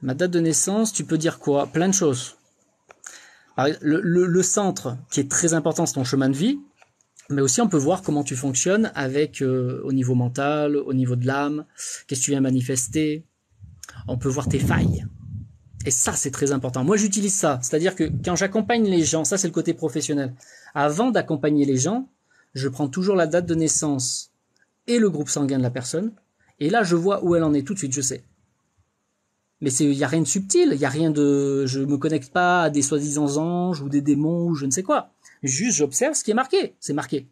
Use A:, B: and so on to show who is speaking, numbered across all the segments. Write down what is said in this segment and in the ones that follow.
A: Ma date de naissance, tu peux dire quoi Plein de choses. Le, centre, qui est très important, c'est ton chemin de vie, mais aussi on peut voir comment tu fonctionnes avec euh, au niveau mental, au niveau de l'âme, qu'est-ce que tu viens manifester. On peut voir tes failles. Et ça, c'est très important. Moi, j'utilise ça. C'est-à-dire que quand j'accompagne les gens, ça, c'est le côté professionnel. Avant d'accompagner les gens, je prends toujours la date de naissance et le groupe sanguin de la personne. Et là, je vois où elle en est tout de suite, je sais mais il y a rien de subtil, il y a rien de je me connecte pas à des soi-disant anges ou des démons ou je ne sais quoi. Juste j'observe ce qui est marqué, c'est marqué.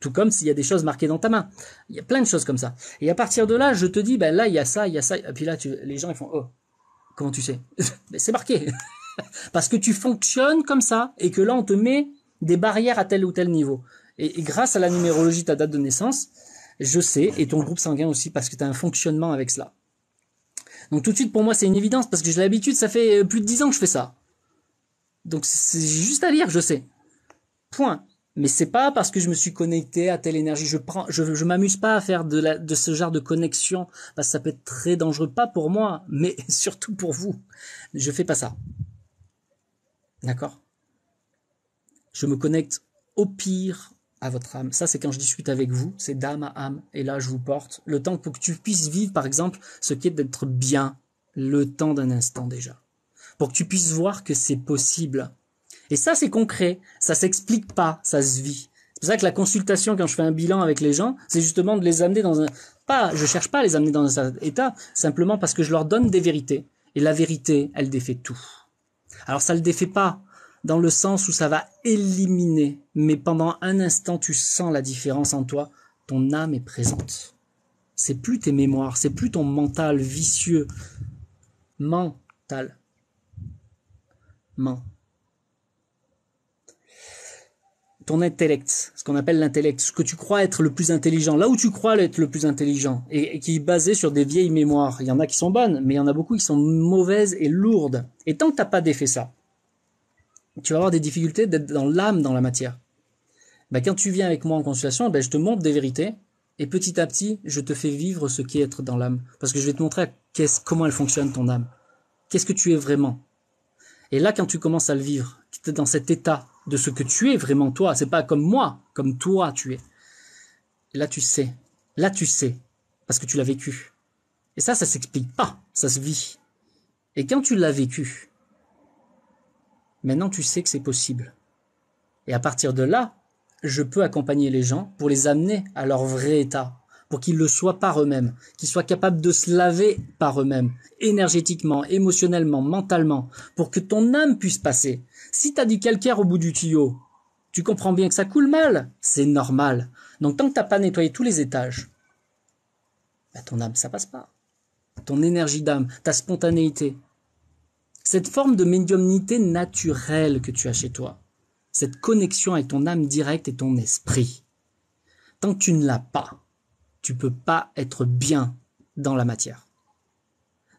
A: Tout comme s'il y a des choses marquées dans ta main. Il y a plein de choses comme ça. Et à partir de là, je te dis ben là il y a ça, il y a ça et puis là tu, les gens ils font oh comment tu sais Mais ben, c'est marqué. Parce que tu fonctionnes comme ça et que là on te met des barrières à tel ou tel niveau. Et, grâce à la numérologie, ta date de naissance, je sais, et ton groupe sanguin aussi, parce que tu as un fonctionnement avec cela. Donc tout de suite, pour moi, c'est une évidence parce que j'ai l'habitude, ça fait euh, plus de dix ans que je fais ça. Donc c'est juste à lire, je sais. Point. Mais c'est pas parce que je me suis connecté à telle énergie. Je prends, je, m'amuse pas à faire de, de ce genre de connexion parce que ça peut être très dangereux, pas pour moi, mais surtout pour vous. Je fais pas ça. D'accord Je me connecte au pire, à votre âme. Ça, c'est quand je discute avec vous, c'est d'âme à âme, et là, je vous porte le temps pour que tu puisses vivre, par exemple, ce qui est d'être bien, le temps d'un instant déjà, pour que tu puisses voir que c'est possible. Et ça, c'est concret, ça s'explique pas, ça se vit. C'est pour ça que la consultation, quand je fais un bilan avec les gens, c'est justement de les amener dans un... Pas, je cherche pas à les amener dans un état, simplement parce que je leur donne des vérités. Et la vérité, elle défait tout. Alors ça le défait pas, dans le sens où ça va éliminer, mais pendant un instant tu sens la différence en toi, ton âme est présente. C'est plus tes mémoires, c'est plus ton mental vicieux, mental, ment. Ton intellect, ce qu'on appelle l'intellect, ce que tu crois être le plus intelligent, là où tu crois être le plus intelligent, et, qui est basé sur des vieilles mémoires. Il y en a qui sont bonnes, mais il y en a beaucoup qui sont mauvaises et lourdes. Et tant que tu n'as pas défait ça, tu vas avoir des difficultés d'être dans l'âme, dans la matière. Ben, quand tu viens avec moi en consultation, ben, je te montre des vérités, et petit à petit, je te fais vivre ce qu'est être dans l'âme. Parce que je vais te montrer comment elle fonctionne, ton âme. Qu'est-ce que tu es vraiment Et là, quand tu commences à le vivre, tu es dans cet état de ce que tu es vraiment toi, c'est pas comme moi, comme toi tu es. là, tu sais. Là, tu sais. Parce que tu l'as vécu. Et ça, ça s'explique pas. Ça se vit. Et quand tu l'as vécu, Maintenant, tu sais que c'est possible. Et à partir de là, je peux accompagner les gens pour les amener à leur vrai état, pour qu'ils le soient par eux-mêmes, qu'ils soient capables de se laver par eux-mêmes, énergétiquement, émotionnellement, mentalement, pour que ton âme puisse passer. Si t'as du calcaire au bout du tuyau, tu comprends bien que ça coule mal, c'est normal. Donc tant que t'as pas nettoyé tous les étages, bah, ton âme ça passe pas. Ton énergie d'âme, ta spontanéité, cette forme de médiumnité naturelle que tu as chez toi, cette connexion avec ton âme directe et ton esprit. Tant que tu ne l'as pas, tu peux pas être bien dans la matière.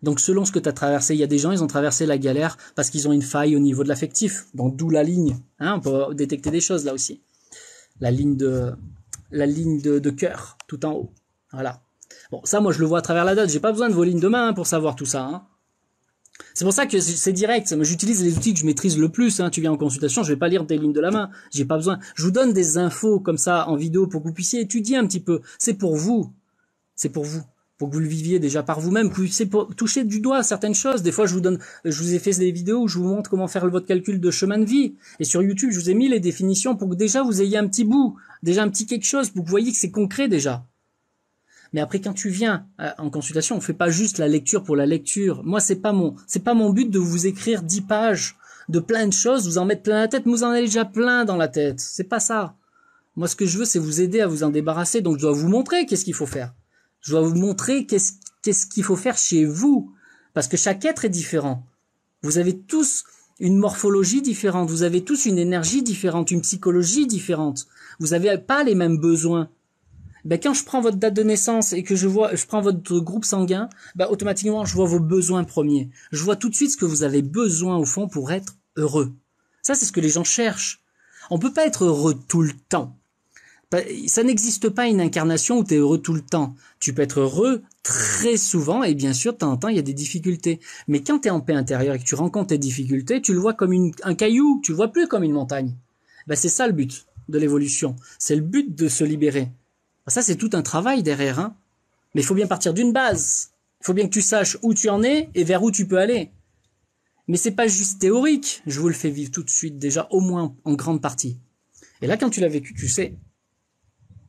A: Donc selon ce que tu as traversé, il y a des gens, ils ont traversé la galère parce qu'ils ont une faille au niveau de l'affectif, donc d'où la ligne. on hein, peut détecter des choses là aussi. La ligne de, la ligne de, cœur, tout en haut. Voilà. Bon, ça, moi, je le vois à travers la date. J'ai pas besoin de vos lignes de main hein, pour savoir tout ça. Hein. C'est pour ça que c'est direct. J'utilise les outils que je maîtrise le plus. Hein. Tu viens en consultation, je vais pas lire des lignes de la main. J'ai pas besoin. Je vous donne des infos comme ça en vidéo pour que vous puissiez étudier un petit peu. C'est pour vous. C'est pour vous. Pour que vous le viviez déjà par vous-même, que vous toucher du doigt certaines choses. Des fois, je vous donne, je vous ai fait des vidéos où je vous montre comment faire votre calcul de chemin de vie. Et sur YouTube, je vous ai mis les définitions pour que déjà vous ayez un petit bout, déjà un petit quelque chose, pour que vous voyez que c'est concret déjà. Mais après, quand tu viens euh, en consultation, on fait pas juste la lecture pour la lecture. Moi, c'est pas mon, c'est pas mon but de vous écrire dix pages de plein de choses, vous en mettre plein la tête, vous en avez déjà plein dans la tête. C'est pas ça. Moi, ce que je veux, c'est vous aider à vous en débarrasser. Donc, je dois vous montrer qu'est-ce qu'il faut faire. Je dois vous montrer qu'est-ce qu'est-ce qu'il faut faire chez vous. Parce que chaque être est différent. Vous avez tous une morphologie différente. Vous avez tous une énergie différente, une psychologie différente. Vous n'avez pas les mêmes besoins. Bah, quand je prends votre date de naissance et que je vois, je prends votre groupe sanguin, ben automatiquement je vois vos besoins premiers. Je vois tout de suite ce que vous avez besoin au fond pour être heureux. Ça c'est ce que les gens cherchent. On peut pas être heureux tout le temps. Bah, ça n'existe pas une incarnation où tu es heureux tout le temps. Tu peux être heureux très souvent et bien sûr, de temps en temps, il y a des difficultés. Mais quand tu es en paix intérieure et que tu rencontres tes difficultés, tu le vois comme un caillou, tu le vois plus comme une montagne. Ben c'est ça le but de l'évolution. C'est le but de se libérer. Ça, c'est tout un travail derrière. Hein Mais il faut bien partir d'une base. Il faut bien que tu saches où tu en es et vers où tu peux aller. Mais c'est pas juste théorique. Je vous le fais vivre tout de suite, déjà au moins en grande partie. Et là, quand tu l'as vécu, tu sais.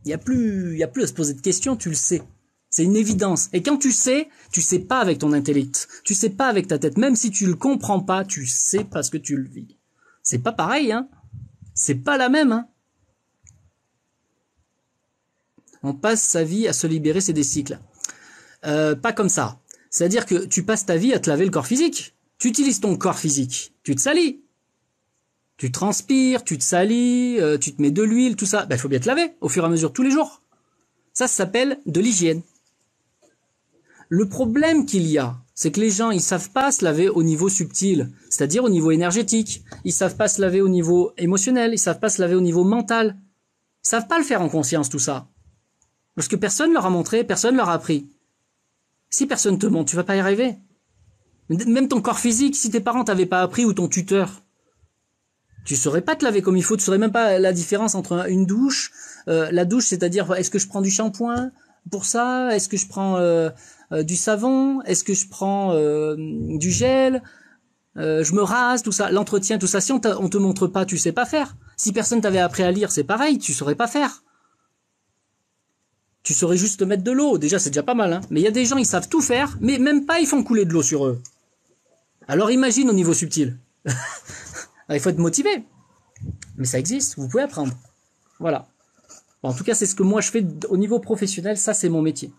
A: Il n'y a, plus, y a plus à se poser de questions, tu le sais. C'est une évidence. Et quand tu sais, tu sais pas avec ton intellect. Tu sais pas avec ta tête. Même si tu le comprends pas, tu sais parce que tu le vis. C'est pas pareil, hein. C'est pas la même, hein. on passe sa vie à se libérer, ces des cycles. Euh, pas comme ça. C'est-à-dire que tu passes ta vie à te laver le corps physique. Tu utilises ton corps physique. Tu te salis. Tu transpires, tu te salis, euh, tu te mets de l'huile, tout ça. Il ben, faut bien te laver au fur et à mesure tous les jours. Ça, s'appelle de l'hygiène. Le problème qu'il y a, c'est que les gens, ils savent pas se laver au niveau subtil, c'est-à-dire au niveau énergétique. Ils savent pas se laver au niveau émotionnel. Ils savent pas se laver au niveau mental. Ils savent pas le faire en conscience, tout ça que personne leur a montré, personne leur a appris. Si personne te montre, tu vas pas y arriver. Même ton corps physique, si tes parents t'avaient pas appris ou ton tuteur, tu saurais pas te laver comme il faut, tu saurais même pas la différence entre une douche, euh, la douche, c'est-à-dire est-ce que je prends du shampoing pour ça, est-ce que je prends euh, euh, du savon, est-ce que je prends du gel, je me rase, tout ça, l'entretien, tout ça. Si on, on te montre pas, tu sais pas faire. Si personne t'avait appris à lire, c'est pareil, tu saurais pas faire. Tu saurais juste mettre de l'eau. Déjà, c'est déjà pas mal. Hein. Mais il y a des gens, ils savent tout faire, mais même pas, ils font couler de l'eau sur eux. Alors imagine au niveau subtil. Ah, il faut être motivé. Mais ça existe, vous pouvez apprendre. Voilà. en tout cas, c'est ce que moi je fais au niveau professionnel, ça c'est mon métier.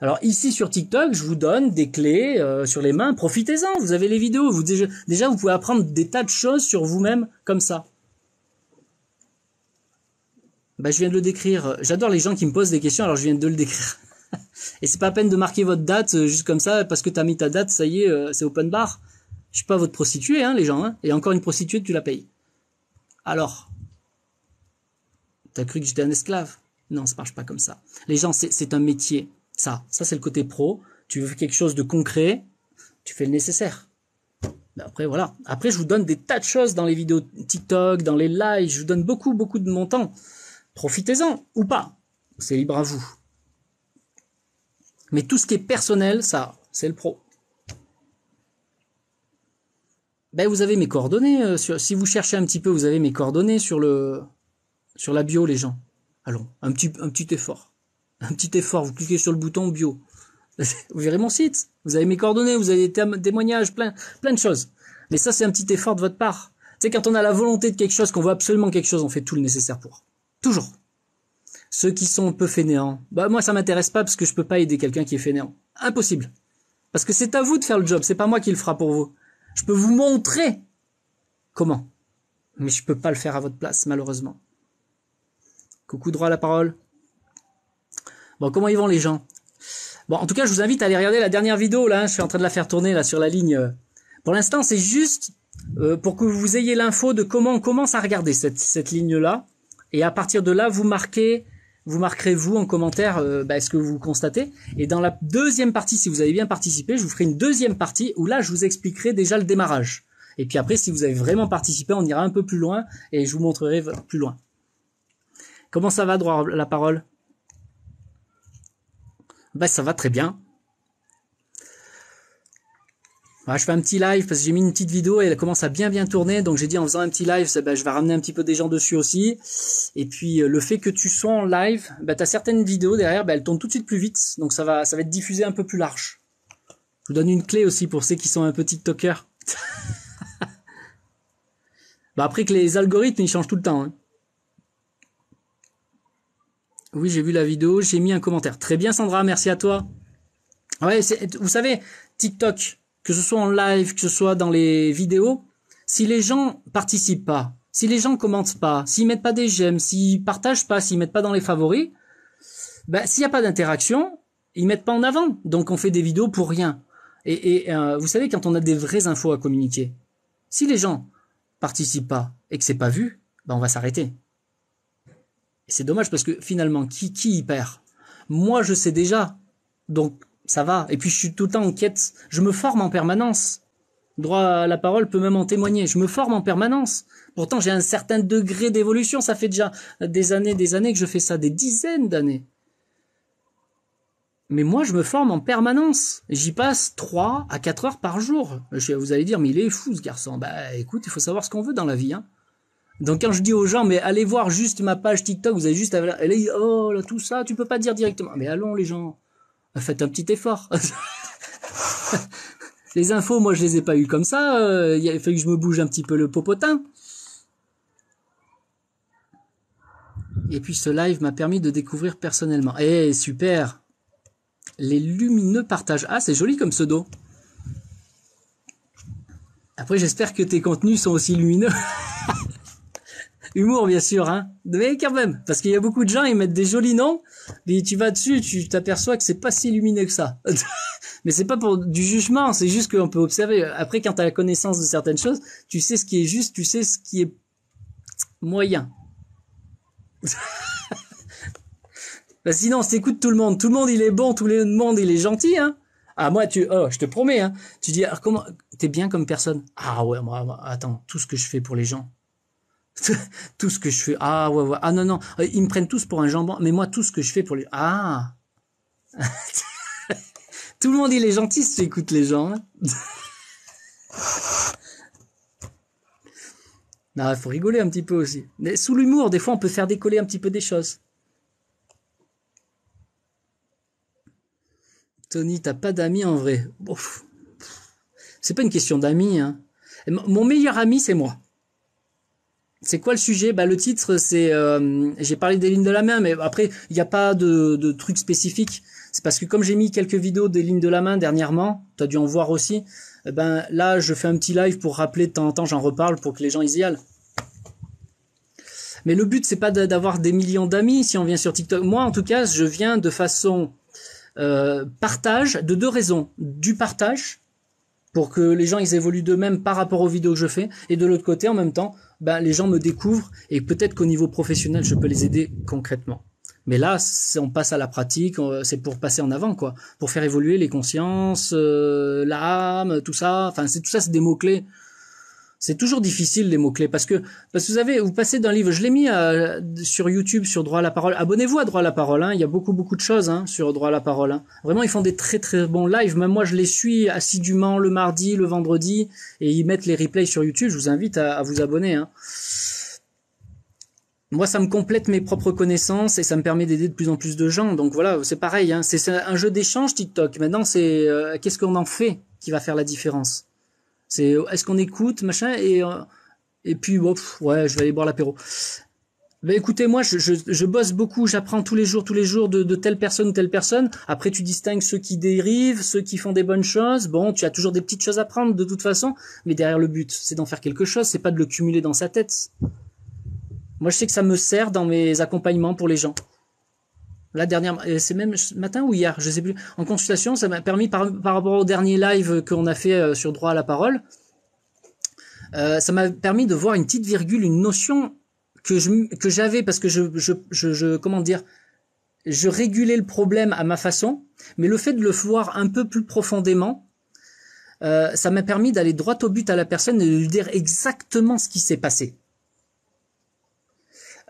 A: Alors ici sur TikTok, je vous donne des clés euh, sur les mains, profitez-en, vous avez les vidéos, vous déjà vous pouvez apprendre des tas de choses sur vous-même comme ça. Bah, je viens de le décrire. J'adore les gens qui me posent des questions, alors je viens de le décrire. Et c'est pas à peine de marquer votre date euh, juste comme ça, parce que t'as mis ta date, ça y est, euh, c'est open bar. Je suis pas votre prostituée, hein, les gens. Hein. Et encore une prostituée, tu la payes. Alors, t'as cru que j'étais un esclave Non, ça marche pas comme ça. Les gens, c'est un métier. Ça, ça c'est le côté pro. Tu veux quelque chose de concret, tu fais le nécessaire. après, voilà. Après, je vous donne des tas de choses dans les vidéos TikTok, dans les lives. Je vous donne beaucoup, beaucoup de mon temps. Profitez-en ou pas, c'est libre à vous. Mais tout ce qui est personnel, ça, c'est le pro. Ben, vous avez mes coordonnées. Euh, si vous cherchez un petit peu, vous avez mes coordonnées sur, le, sur la bio, les gens. Allons, un petit, un petit effort. Un petit effort, vous cliquez sur le bouton bio. Vous verrez mon site, vous avez mes coordonnées, vous avez des témoignages, plein, plein de choses. Mais ça, c'est un petit effort de votre part. C'est quand on a la volonté de quelque chose, qu'on veut absolument quelque chose, on fait tout le nécessaire pour. Toujours. Ceux qui sont un peu fainéants. Bah, moi, ça m'intéresse pas parce que je peux pas aider quelqu'un qui est fainéant. Impossible. Parce que c'est à vous de faire le job, c'est pas moi qui le fera pour vous. Je peux vous montrer comment. Mais je peux pas le faire à votre place, malheureusement. Coucou droit à la parole. Bon, comment y vont les gens Bon, en tout cas, je vous invite à aller regarder la dernière vidéo là. Hein. je suis en train de la faire tourner là sur la ligne. Euh. Pour l'instant, c'est juste euh, pour que vous ayez l'info de comment on commence à regarder cette ligne là. Et à partir de là, vous marquez, vous marquerez vous en commentaire euh, bah, ce que vous constatez. Et dans la deuxième partie, si vous avez bien participé, je vous ferai une deuxième partie où là, je vous expliquerai déjà le démarrage. Et puis après, si vous avez vraiment participé, on ira un peu plus loin et je vous montrerai plus loin. Comment ça va, droit la parole Bah, ça va très bien. Bah, je fais un petit live parce que j'ai mis une petite vidéo et elle commence à bien bien tourner. Donc j'ai dit en faisant un petit live, bah, je vais ramener un petit peu des gens dessus aussi. Et puis euh, le fait que tu sois en live, bah, tu as certaines vidéos derrière, elles tournent tout de suite plus vite. Donc ça va, ça va être diffusé un peu plus large. Je vous donne une clé aussi pour ceux qui sont un peu TikTokers. après que les algorithmes, ils changent tout le temps. Hein. Oui, j'ai vu la vidéo, j'ai mis un commentaire. Très bien Sandra, merci à toi. Ouais, vous savez, TikTok, que ce soit en live, que ce soit dans les vidéos, si les gens participent pas, si les gens commentent pas, s'ils mettent pas des j'aime, s'ils partagent pas, s'ils mettent pas dans les favoris, ben, s'il n'y a pas d'interaction, ils mettent pas en avant. Donc on fait des vidéos pour rien. Et, et euh, vous savez, quand on a des vraies infos à communiquer, si les gens participent pas et que c'est pas vu, ben, on va s'arrêter. Et c'est dommage parce que finalement, qui, qui y perd Moi, je sais déjà. Donc, ça va. Et puis je suis tout le temps en quête. Je me forme en permanence. Droit à la parole peut même en témoigner. Je me forme en permanence. Pourtant, j'ai un certain degré d'évolution. Ça fait déjà des années, des années que je fais ça, des dizaines d'années. Mais moi, je me forme en permanence. J'y passe 3 à 4 heures par jour. Vous allez dire, mais il est fou ce garçon. Bah écoute, il faut savoir ce qu'on veut dans la vie. Hein. Donc quand je dis aux gens, mais allez voir juste ma page TikTok, vous avez juste à... Oh là, tout ça, tu peux pas dire directement. Mais allons les gens faites un petit effort. les infos, moi, je les ai pas eues comme ça. Euh, il a que je me bouge un petit peu le popotin. Et puis ce live m'a permis de découvrir personnellement. Eh, super Les lumineux partages. Ah, c'est joli comme pseudo. Après, j'espère que tes contenus sont aussi lumineux. Humour, bien sûr, hein. Mais quand même, parce qu'il y a beaucoup de gens, ils mettent des jolis noms, et tu vas dessus, tu t'aperçois que c'est pas si illuminé que ça. mais c'est pas pour du jugement, c'est juste qu'on peut observer. Après, quand tu as la connaissance de certaines choses, tu sais ce qui est juste, tu sais ce qui est moyen. Bah, sinon, on s'écoute tout le monde. Tout le monde, il est bon, tout le monde, il est gentil, hein. Ah, moi, tu, oh, je te promets, hein. Tu dis, ah, comment, t'es bien comme personne. Ah ouais, moi, attends, tout ce que je fais pour les gens. tout ce que je fais. Ah ouais, Ah non, non. Euh, ils me prennent tous pour un jambon. Mais moi, tout ce que je fais pour lui. Ah Tout le monde, il est gentil si tu écoutes les gens. Hein. il faut rigoler un petit peu aussi. Mais sous l'humour, des fois, on peut faire décoller un petit peu des choses. Tony, t'as pas d'amis en vrai. C'est pas une question d'amis. Hein. Mon meilleur ami, c'est moi c'est quoi le sujet bah, Le titre, c'est... Euh, j'ai parlé des lignes de la main, mais après, il n'y a pas de, truc spécifique. C'est parce que comme j'ai mis quelques vidéos des lignes de la main dernièrement, tu as dû en voir aussi, eh ben, là, je fais un petit live pour rappeler de temps en temps, j'en reparle pour que les gens ils y aillent. Mais le but, c'est pas d'avoir des millions d'amis si on vient sur TikTok. Moi, en tout cas, je viens de façon euh, partage, de deux raisons. Du partage, pour que les gens ils évoluent d'eux-mêmes par rapport aux vidéos que je fais, et de l'autre côté, en même temps, ben, les gens me découvrent et peut-être qu'au niveau professionnel, je peux les aider concrètement. Mais là, on passe à la pratique, c'est pour passer en avant, quoi, pour faire évoluer les consciences, euh, l'âme, tout ça. Enfin, c'est tout ça, c'est des mots clés c'est toujours difficile les mots-clés parce que, parce que vous avez vous passez d'un livre, je l'ai mis euh, sur YouTube, sur Droit à la parole. Abonnez-vous à Droit à la parole, hein. il y a beaucoup beaucoup de choses hein, sur Droit à la parole. Hein. Vraiment, ils font des très très bons lives. Même moi, je les suis assidûment le mardi, le vendredi, et ils mettent les replays sur YouTube. Je vous invite à, vous abonner. Hein. Moi, ça me complète mes propres connaissances et ça me permet d'aider de plus en plus de gens. Donc voilà, c'est pareil. Hein. C'est un jeu d'échange TikTok. Maintenant, c'est euh, qu'est-ce qu'on en fait qui va faire la différence. C'est oh, est-ce qu'on écoute, machin, et, euh, et puis, ouais, je vais aller boire l'apéro. Ben écoutez, moi, je, je, bosse beaucoup, j'apprends tous les jours, tous les jours de, de, telle personne ou telle personne. Après, tu distingues ceux qui dérivent, ceux qui font des bonnes choses. Bon, tu as toujours des petites choses à prendre de toute façon, mais derrière le but, c'est d'en faire quelque chose, c'est pas de le cumuler dans sa tête. Moi, je sais que ça me sert dans mes accompagnements pour les gens la dernière, euh, c'est même ce matin ou hier, je sais plus. En consultation, ça m'a permis par, rapport au dernier live qu'on a fait euh, sur droit à la parole, euh, ça m'a permis de voir une petite virgule, une notion que je que j'avais parce que je, je, je, comment dire, je régulais le problème à ma façon, mais le fait de le voir un peu plus profondément, ça m'a permis d'aller droit au but à la personne et de lui dire exactement ce qui s'est passé.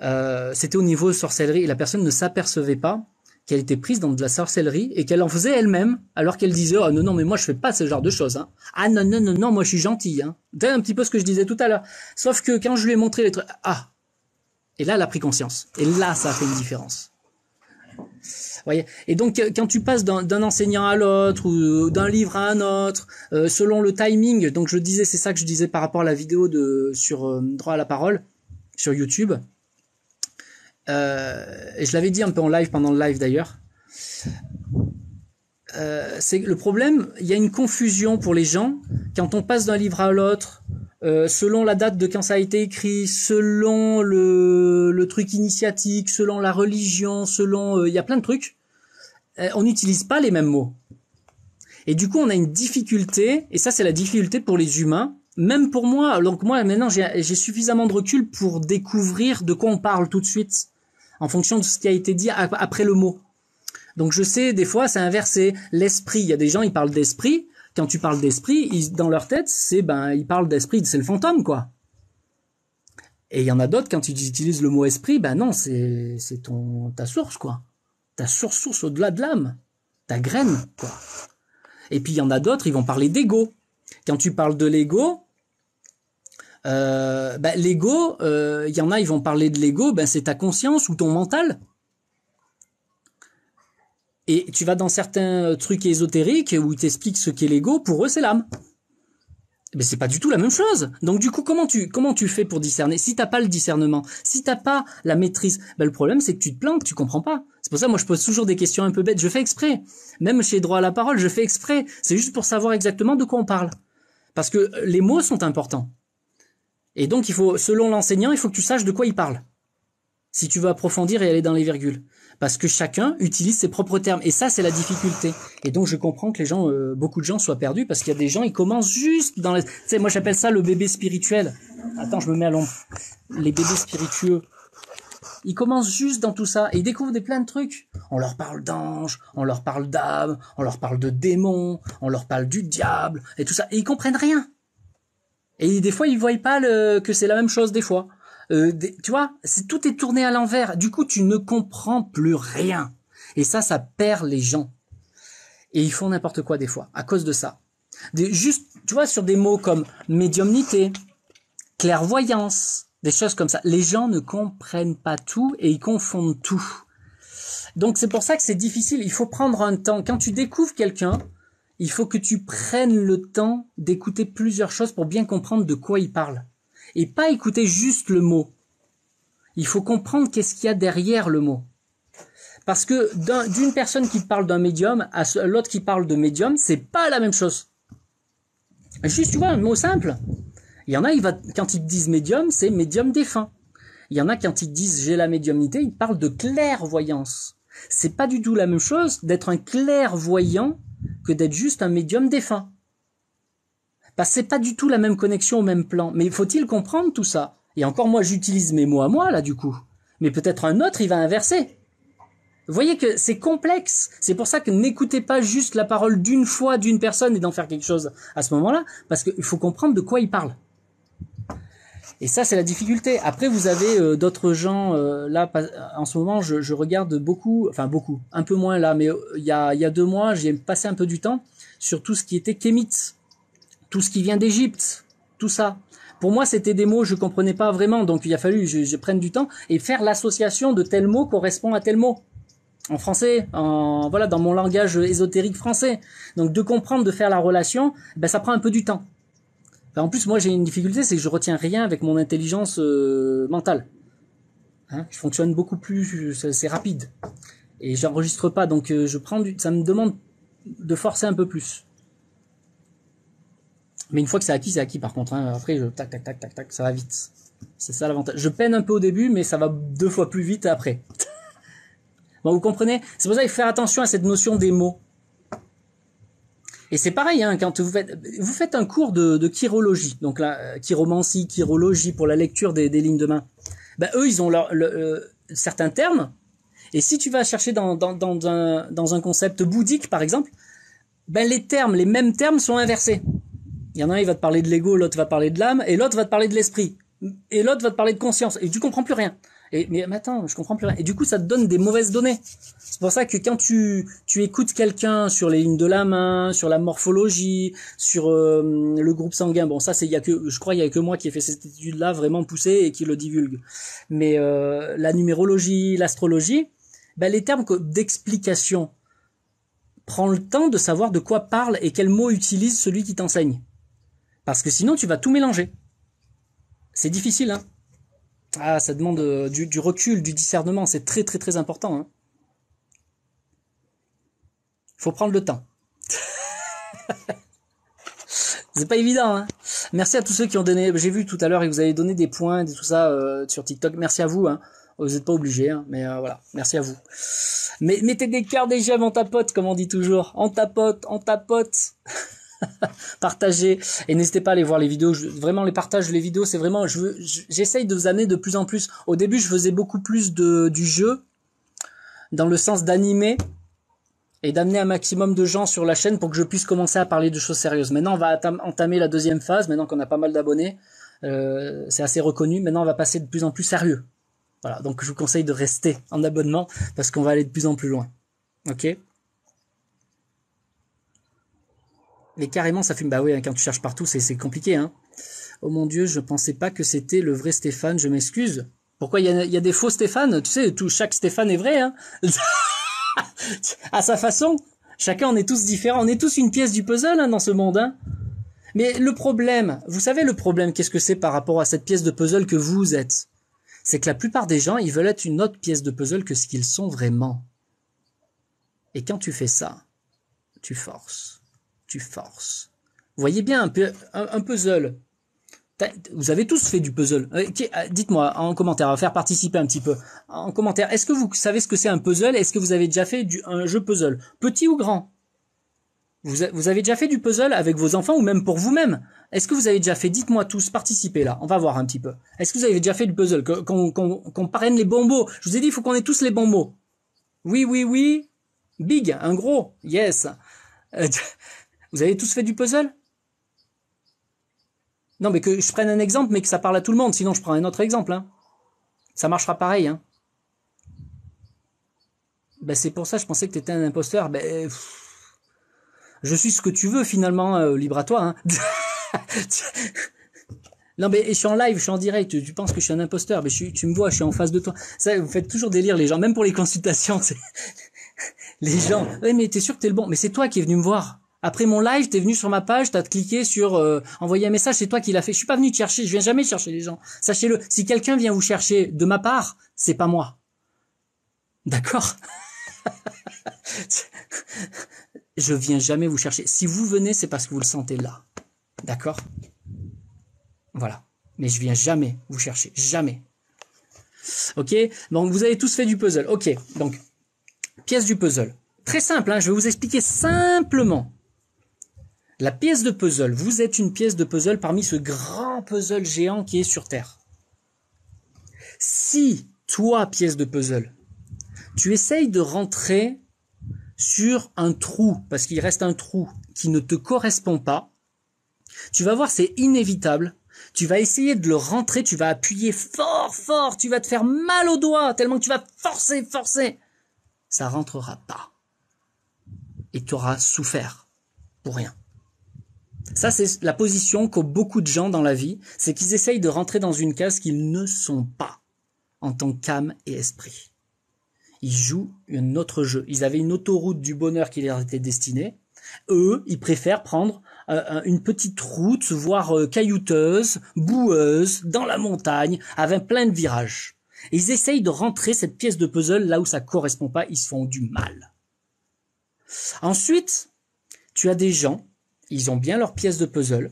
A: Euh, c'était au niveau sorcellerie et la personne ne s'apercevait pas qu'elle était prise dans de la sorcellerie et qu'elle en faisait elle-même alors qu'elle disait oh non non mais moi je fais pas ce genre de choses hein. ah non non non non moi je suis gentille hein. c'est un petit peu ce que je disais tout à l'heure sauf que quand je lui ai montré les trucs ah et là elle a pris conscience et là ça a fait une différence voyez et donc euh, quand tu passes d'un enseignant à l'autre ou euh, d'un livre à un autre selon le timing donc je disais c'est ça que je disais par rapport à la vidéo de sur droit à la parole sur YouTube euh, et je l'avais dit un peu en live pendant le live d'ailleurs, euh, c'est le problème, il y a une confusion pour les gens quand on passe d'un livre à l'autre, euh, selon la date de quand ça a été écrit, selon le, le truc initiatique, selon la religion, selon euh, il y a plein de trucs. Euh, on n'utilise pas les mêmes mots. Et du coup, on a une difficulté, et ça c'est la difficulté pour les humains, même pour moi. Donc moi maintenant, j'ai suffisamment de recul pour découvrir de quoi on parle tout de suite en fonction de ce qui a été dit après le mot. Donc je sais, des fois, c'est inversé. L'esprit, il y a des gens, ils parlent d'esprit. Quand tu parles d'esprit, dans leur tête, c'est ben, ils parlent d'esprit, c'est le fantôme, quoi. Et il y en a d'autres, quand ils utilisent le mot esprit, ben non, c'est, ton, ta source, quoi. Ta source, source au-delà de l'âme. Ta graine, quoi. Et puis il y en a d'autres, ils vont parler d'ego. Quand tu parles de l'ego, euh, bah, l'ego, il euh, y en a, ils vont parler de l'ego, ben, c'est ta conscience ou ton mental. Et tu vas dans certains trucs ésotériques où ils t'expliquent ce qu'est l'ego, pour eux c'est l'âme. Mais c'est pas du tout la même chose. Donc du coup, comment tu comment tu fais pour discerner Si t'as pas le discernement, si t'as pas la maîtrise, ben, le problème c'est que tu te que tu comprends pas. C'est pour ça, moi, je pose toujours des questions un peu bêtes. Je fais exprès. Même chez droit à la parole, je fais exprès. C'est juste pour savoir exactement de quoi on parle, parce que les mots sont importants. Et donc, il faut, selon l'enseignant, il faut que tu saches de quoi il parle. Si tu veux approfondir et aller dans les virgules. Parce que chacun utilise ses propres termes. Et ça, c'est la difficulté. Et donc, je comprends que les gens, euh, beaucoup de gens soient perdus parce qu'il y a des gens, ils commencent juste dans les, tu sais, moi, j'appelle ça le bébé spirituel. Attends, je me mets à l'ombre. Les bébés spiritueux. Ils commencent juste dans tout ça et ils découvrent des plein de trucs. On leur parle d'ange, on leur parle d'âme, on leur parle de démons, on leur parle du diable et tout ça. Et ils comprennent rien. Et des fois, ils voient pas le, que c'est la même chose des fois. Euh, tu vois, tout est tourné à l'envers. Du coup, tu ne comprends plus rien. Et ça, ça perd les gens. Et ils font n'importe quoi des fois, à cause de ça. juste, tu vois, sur des mots comme médiumnité, clairvoyance, des choses comme ça. Les gens ne comprennent pas tout et ils confondent tout. Donc c'est pour ça que c'est difficile. Il faut prendre un temps. Quand tu découvres quelqu'un, il faut que tu prennes le temps d'écouter plusieurs choses pour bien comprendre de quoi il parle. Et pas écouter juste le mot. Il faut comprendre qu'est-ce qu'il y a derrière le mot. Parce que d'une personne qui parle d'un médium à l'autre qui parle de médium, c'est pas la même chose. Juste, tu vois, un mot simple. Il y en a, il va, quand ils disent médium, c'est médium défunt. Il y en a, quand ils disent j'ai la médiumnité, ils parlent de clairvoyance. C'est pas du tout la même chose d'être un clairvoyant que d'être juste un médium défunt. Parce c'est pas du tout la même connexion au même plan. Mais faut-il comprendre tout ça Et encore moi, j'utilise mes mots à moi, là, du coup. Mais peut-être un autre, il va inverser. Vous voyez que c'est complexe. C'est pour ça que n'écoutez pas juste la parole d'une fois d'une personne et d'en faire quelque chose à ce moment-là, parce qu'il faut comprendre de quoi il parle. Et ça, c'est la difficulté. Après, vous avez euh, d'autres gens euh, là. en ce moment, je, regarde beaucoup, enfin beaucoup, un peu moins là, mais euh, il y a, deux mois, j'ai passé un peu du temps sur tout ce qui était kémite, tout ce qui vient d'Égypte, tout ça. Pour moi, c'était des mots je comprenais pas vraiment, donc il a fallu que je, prenne du temps et faire l'association de tel mot correspond à tel mot en français, en voilà, dans mon langage ésotérique français. Donc de comprendre, de faire la relation, ben ça prend un peu du temps. En plus, moi, j'ai une difficulté, c'est que je retiens rien avec mon intelligence euh, mentale. Hein, je fonctionne beaucoup plus, c'est rapide. Et j'enregistre pas, donc euh, je prends du, ça me demande de forcer un peu plus. Mais une fois que c'est acquis, c'est acquis par contre. Hein. Après, tac, tac, tac, tac, tac, ça va vite. C'est ça l'avantage. Je peine un peu au début, mais ça va deux fois plus vite après. bon, vous comprenez C'est pour ça qu'il faut faire attention à cette notion des mots. Et c'est pareil, hein, quand vous faites, vous faites un cours de, de chirologie, donc la euh, chiromancie, chirologie pour la lecture des, lignes de main. Ben, eux, ils ont euh, certains termes. Et si tu vas chercher dans, dans, un, concept bouddhique, par exemple, ben les termes, les mêmes termes sont inversés. Il y en a un, il va te parler de l'ego, l'autre va parler de l'âme, et l'autre va te parler de l'esprit, et l'autre va te parler de conscience, et tu comprends plus rien. Et, mais attends, je comprends plus rien. Et du coup, ça te donne des mauvaises données. C'est pour ça que quand tu, tu écoutes quelqu'un sur les lignes de la main, sur la morphologie, sur euh, le groupe sanguin, bon, ça, c'est, il y a que, je crois, il y a que moi qui ai fait cette étude-là vraiment poussée et qui le divulgue. Mais euh, la numérologie, l'astrologie, ben, les termes d'explication, prends le temps de savoir de quoi parle et quel mot utilise celui qui t'enseigne. Parce que sinon, tu vas tout mélanger. C'est difficile, hein ah, ça demande euh, du, recul, du discernement, c'est très très très important. Il hein. Faut prendre le temps. c'est pas évident. Hein. Merci à tous ceux qui ont donné. J'ai vu tout à l'heure et vous avez donné des points, et tout ça euh, sur TikTok. Merci à vous. Hein. Vous n'êtes pas obligés, mais euh, voilà. Merci à vous. Mais mettez des cœurs, des j'aime, en tapote, comme on dit toujours. En tapote, en tapote. Partager et n'hésitez pas à aller voir les vidéos. vraiment les partages, les vidéos, c'est vraiment. J'essaye de vous amener de plus en plus. Au début, je faisais beaucoup plus de du jeu dans le sens d'animer et d'amener un maximum de gens sur la chaîne pour que je puisse commencer à parler de choses sérieuses. Maintenant, on va entamer la deuxième phase. Maintenant qu'on a pas mal d'abonnés, euh, c'est assez reconnu. Maintenant, on va passer de plus en plus sérieux. Voilà. Donc, je vous conseille de rester en abonnement parce qu'on va aller de plus en plus loin. Ok. Mais carrément, ça fume. Bah oui, quand hein, tu cherches partout, c'est compliqué. Hein. Oh mon Dieu, je pensais pas que c'était le vrai Stéphane. Je m'excuse. Pourquoi il y a, des faux Stéphane Tu sais, tout, chaque Stéphane est vrai. Hein à sa façon. Chacun, on est tous différents. On est tous une pièce du puzzle hein, dans ce monde. Hein Mais le problème, vous savez le problème, qu'est-ce que c'est par rapport à cette pièce de puzzle que vous êtes C'est que la plupart des gens, ils veulent être une autre pièce de puzzle que ce qu'ils sont vraiment. Et quand tu fais ça, tu forces tu forces. voyez bien un, puzzle. Vous avez tous fait du puzzle. Euh, euh, dites-moi en commentaire, à faire participer un petit peu. En commentaire, est-ce que vous savez ce que c'est un puzzle Est-ce que vous avez déjà fait un jeu puzzle Petit ou grand vous, avez déjà fait du puzzle avec vos enfants ou même pour vous-même Est-ce que vous avez déjà fait Dites-moi tous, participez là, on va voir un petit peu. Est-ce que vous avez déjà fait du puzzle Qu'on parraine les bonbons Je vous ai dit, il faut qu'on ait tous les bons mots. Oui, oui, oui. Big, un gros. Yes. Euh, vous avez tous fait du puzzle Non, mais que je prenne un exemple, mais que ça parle à tout le monde. Sinon, je prends un autre exemple. Hein. Ça marchera pareil. Hein. Ben, c'est pour ça que je pensais que tu étais un imposteur. Ben, je suis ce que tu veux, finalement. Euh, libre à toi. Hein. Non mais je suis en live, je suis en direct, tu, penses que je suis un imposteur, mais ben, tu me vois, je suis en face de toi. Ça, vous faites toujours délire les gens, même pour les consultations. Les gens, Oui, mais t'es sûr que t'es le bon, mais c'est toi qui es venu me voir. Après mon live, t'es venu sur ma page, t'as cliqué sur euh, envoyer un message, c'est toi qui l'as fait. Je suis pas venu te chercher, je viens jamais chercher les gens. Sachez-le, si quelqu'un vient vous chercher de ma part, c'est pas moi. D'accord Je viens jamais vous chercher. Si vous venez, c'est parce que vous le sentez là. D'accord Voilà. Mais je viens jamais vous chercher, jamais. Ok Donc vous avez tous fait du puzzle. Ok, donc pièce du puzzle. Très simple, hein. je vais vous expliquer simplement. La pièce de puzzle, vous êtes une pièce de puzzle parmi ce grand puzzle géant qui est sur Terre. Si toi, pièce de puzzle, tu essayes de rentrer sur un trou, parce qu'il reste un trou qui ne te correspond pas, tu vas voir, c'est inévitable. Tu vas essayer de le rentrer, tu vas appuyer fort, fort, tu vas te faire mal aux doigts tellement que tu vas forcer, forcer. Ça rentrera pas. Et tu auras souffert pour rien. Ça, c'est la position qu'ont beaucoup de gens dans la vie, c'est qu'ils essayent de rentrer dans une case qu'ils ne sont pas en tant qu'âme et esprit. Ils jouent un autre jeu. Ils avaient une autoroute du bonheur qui leur était destinée. Eux, ils préfèrent prendre euh, une petite route, voire euh, caillouteuse, boueuse, dans la montagne, avec plein de virages. ils essayent de rentrer cette pièce de puzzle là où ça correspond pas, ils se font du mal. Ensuite, tu as des gens ils ont bien leur pièce de puzzle,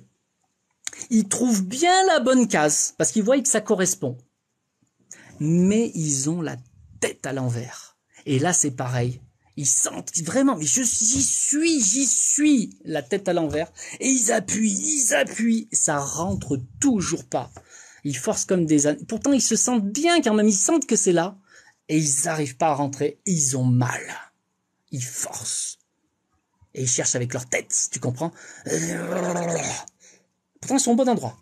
A: ils trouvent bien la bonne case, parce qu'ils voient que ça correspond. Mais ils ont la tête à l'envers. Et là, c'est pareil. Ils sentent vraiment, mais j'y suis, j'y suis, la tête à l'envers. Et ils appuient, ils appuient, ça rentre toujours pas. Ils forcent comme des... Pourtant, ils se sentent bien quand même, ils sentent que c'est là. Et ils n'arrivent pas à rentrer, ils ont mal. Ils forcent et ils cherchent avec leur tête, tu comprends Pourtant, ils sont au bon endroit.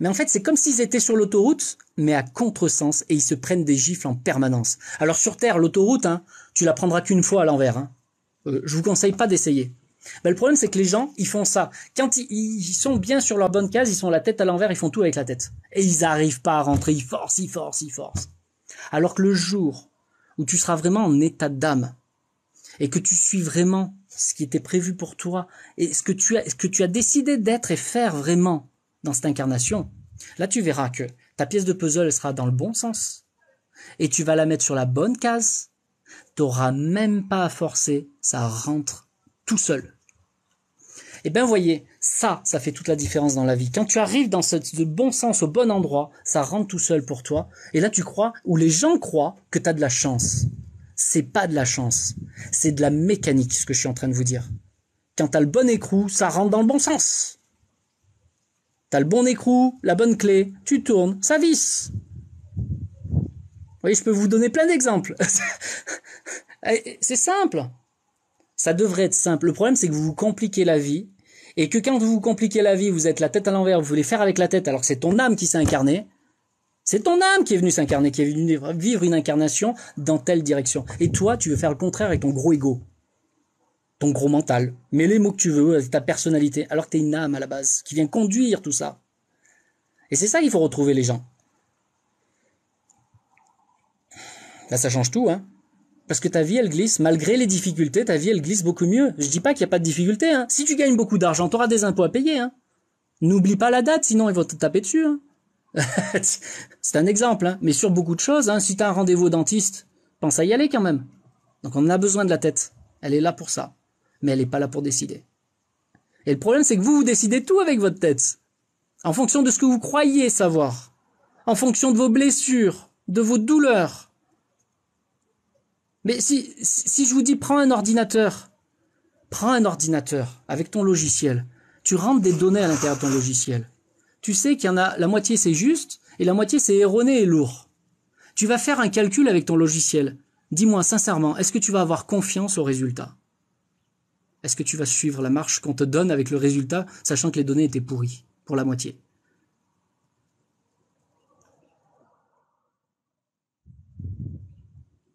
A: Mais en fait, c'est comme s'ils étaient sur l'autoroute, mais à contresens, et ils se prennent des gifles en permanence. Alors sur Terre, l'autoroute, hein, tu la prendras qu'une fois à l'envers. Hein. Euh, je vous conseille pas d'essayer. Mais ben, le problème, c'est que les gens, ils font ça. Quand ils, sont bien sur leur bonne case, ils sont la tête à l'envers, ils font tout avec la tête. Et ils n'arrivent pas à rentrer, ils forcent, ils forcent, ils forcent. Alors que le jour où tu seras vraiment en état d'âme, et que tu suis vraiment ce qui était prévu pour toi et ce que tu as, décidé d'être et faire vraiment dans cette incarnation, là tu verras que ta pièce de puzzle sera dans le bon sens et tu vas la mettre sur la bonne case. T'auras même pas à forcer, ça rentre tout seul. Et eh bien, voyez, ça, ça fait toute la différence dans la vie. Quand tu arrives dans ce, ce, bon sens, au bon endroit, ça rentre tout seul pour toi. Et là, tu crois, ou les gens croient, que tu as de la chance c'est pas de la chance, c'est de la mécanique ce que je suis en train de vous dire. Quand as le bon écrou, ça rentre dans le bon sens. T'as le bon écrou, la bonne clé, tu tournes, ça visse. Oui, je peux vous donner plein d'exemples. c'est simple. Ça devrait être simple. Le problème, c'est que vous vous compliquez la vie et que quand vous vous compliquez la vie, vous êtes la tête à l'envers, vous voulez faire avec la tête alors que c'est ton âme qui s'est incarnée. C'est ton âme qui est venue s'incarner, qui est venue vivre une incarnation dans telle direction. Et toi, tu veux faire le contraire avec ton gros ego, ton gros mental. Mets les mots que tu veux, ta personnalité, alors que tu es une âme à la base, qui vient conduire tout ça. Et c'est ça qu'il faut retrouver les gens. Là, ça change tout, hein. Parce que ta vie, elle glisse. Malgré les difficultés, ta vie, elle glisse beaucoup mieux. Je dis pas qu'il n'y a pas de difficultés, hein. Si tu gagnes beaucoup d'argent, tu auras des impôts à payer, hein. N'oublie pas la date, sinon ils vont te taper dessus, hein. c'est un exemple, hein. mais sur beaucoup de choses. Hein, si tu as un rendez-vous dentiste, pense à y aller quand même. Donc on a besoin de la tête. Elle est là pour ça. Mais elle n'est pas là pour décider. Et le problème, c'est que vous, vous décidez tout avec votre tête. En fonction de ce que vous croyez savoir. En fonction de vos blessures, de vos douleurs. Mais si, si je vous dis prends un ordinateur, prends un ordinateur avec ton logiciel. Tu rentres des données à l'intérieur de ton logiciel tu sais qu'il y en a la moitié c'est juste et la moitié c'est erroné et lourd. Tu vas faire un calcul avec ton logiciel. Dis-moi sincèrement, est-ce que tu vas avoir confiance au résultat Est-ce que tu vas suivre la marche qu'on te donne avec le résultat, sachant que les données étaient pourries pour la moitié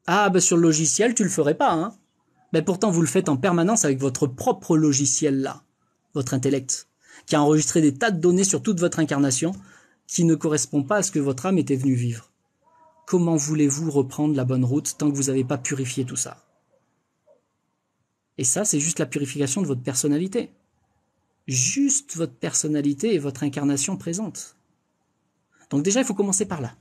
A: Ah, ben sur le logiciel, tu le ferais pas, hein Mais bah, pourtant, vous le faites en permanence avec votre propre logiciel là, votre intellect qui a enregistré des tas de données sur toute votre incarnation qui ne correspond pas à ce que votre âme était venue vivre. Comment voulez-vous reprendre la bonne route tant que vous n'avez pas purifié tout ça Et ça, c'est juste la purification de votre personnalité. Juste votre personnalité et votre incarnation présente. Donc déjà, il faut commencer par là.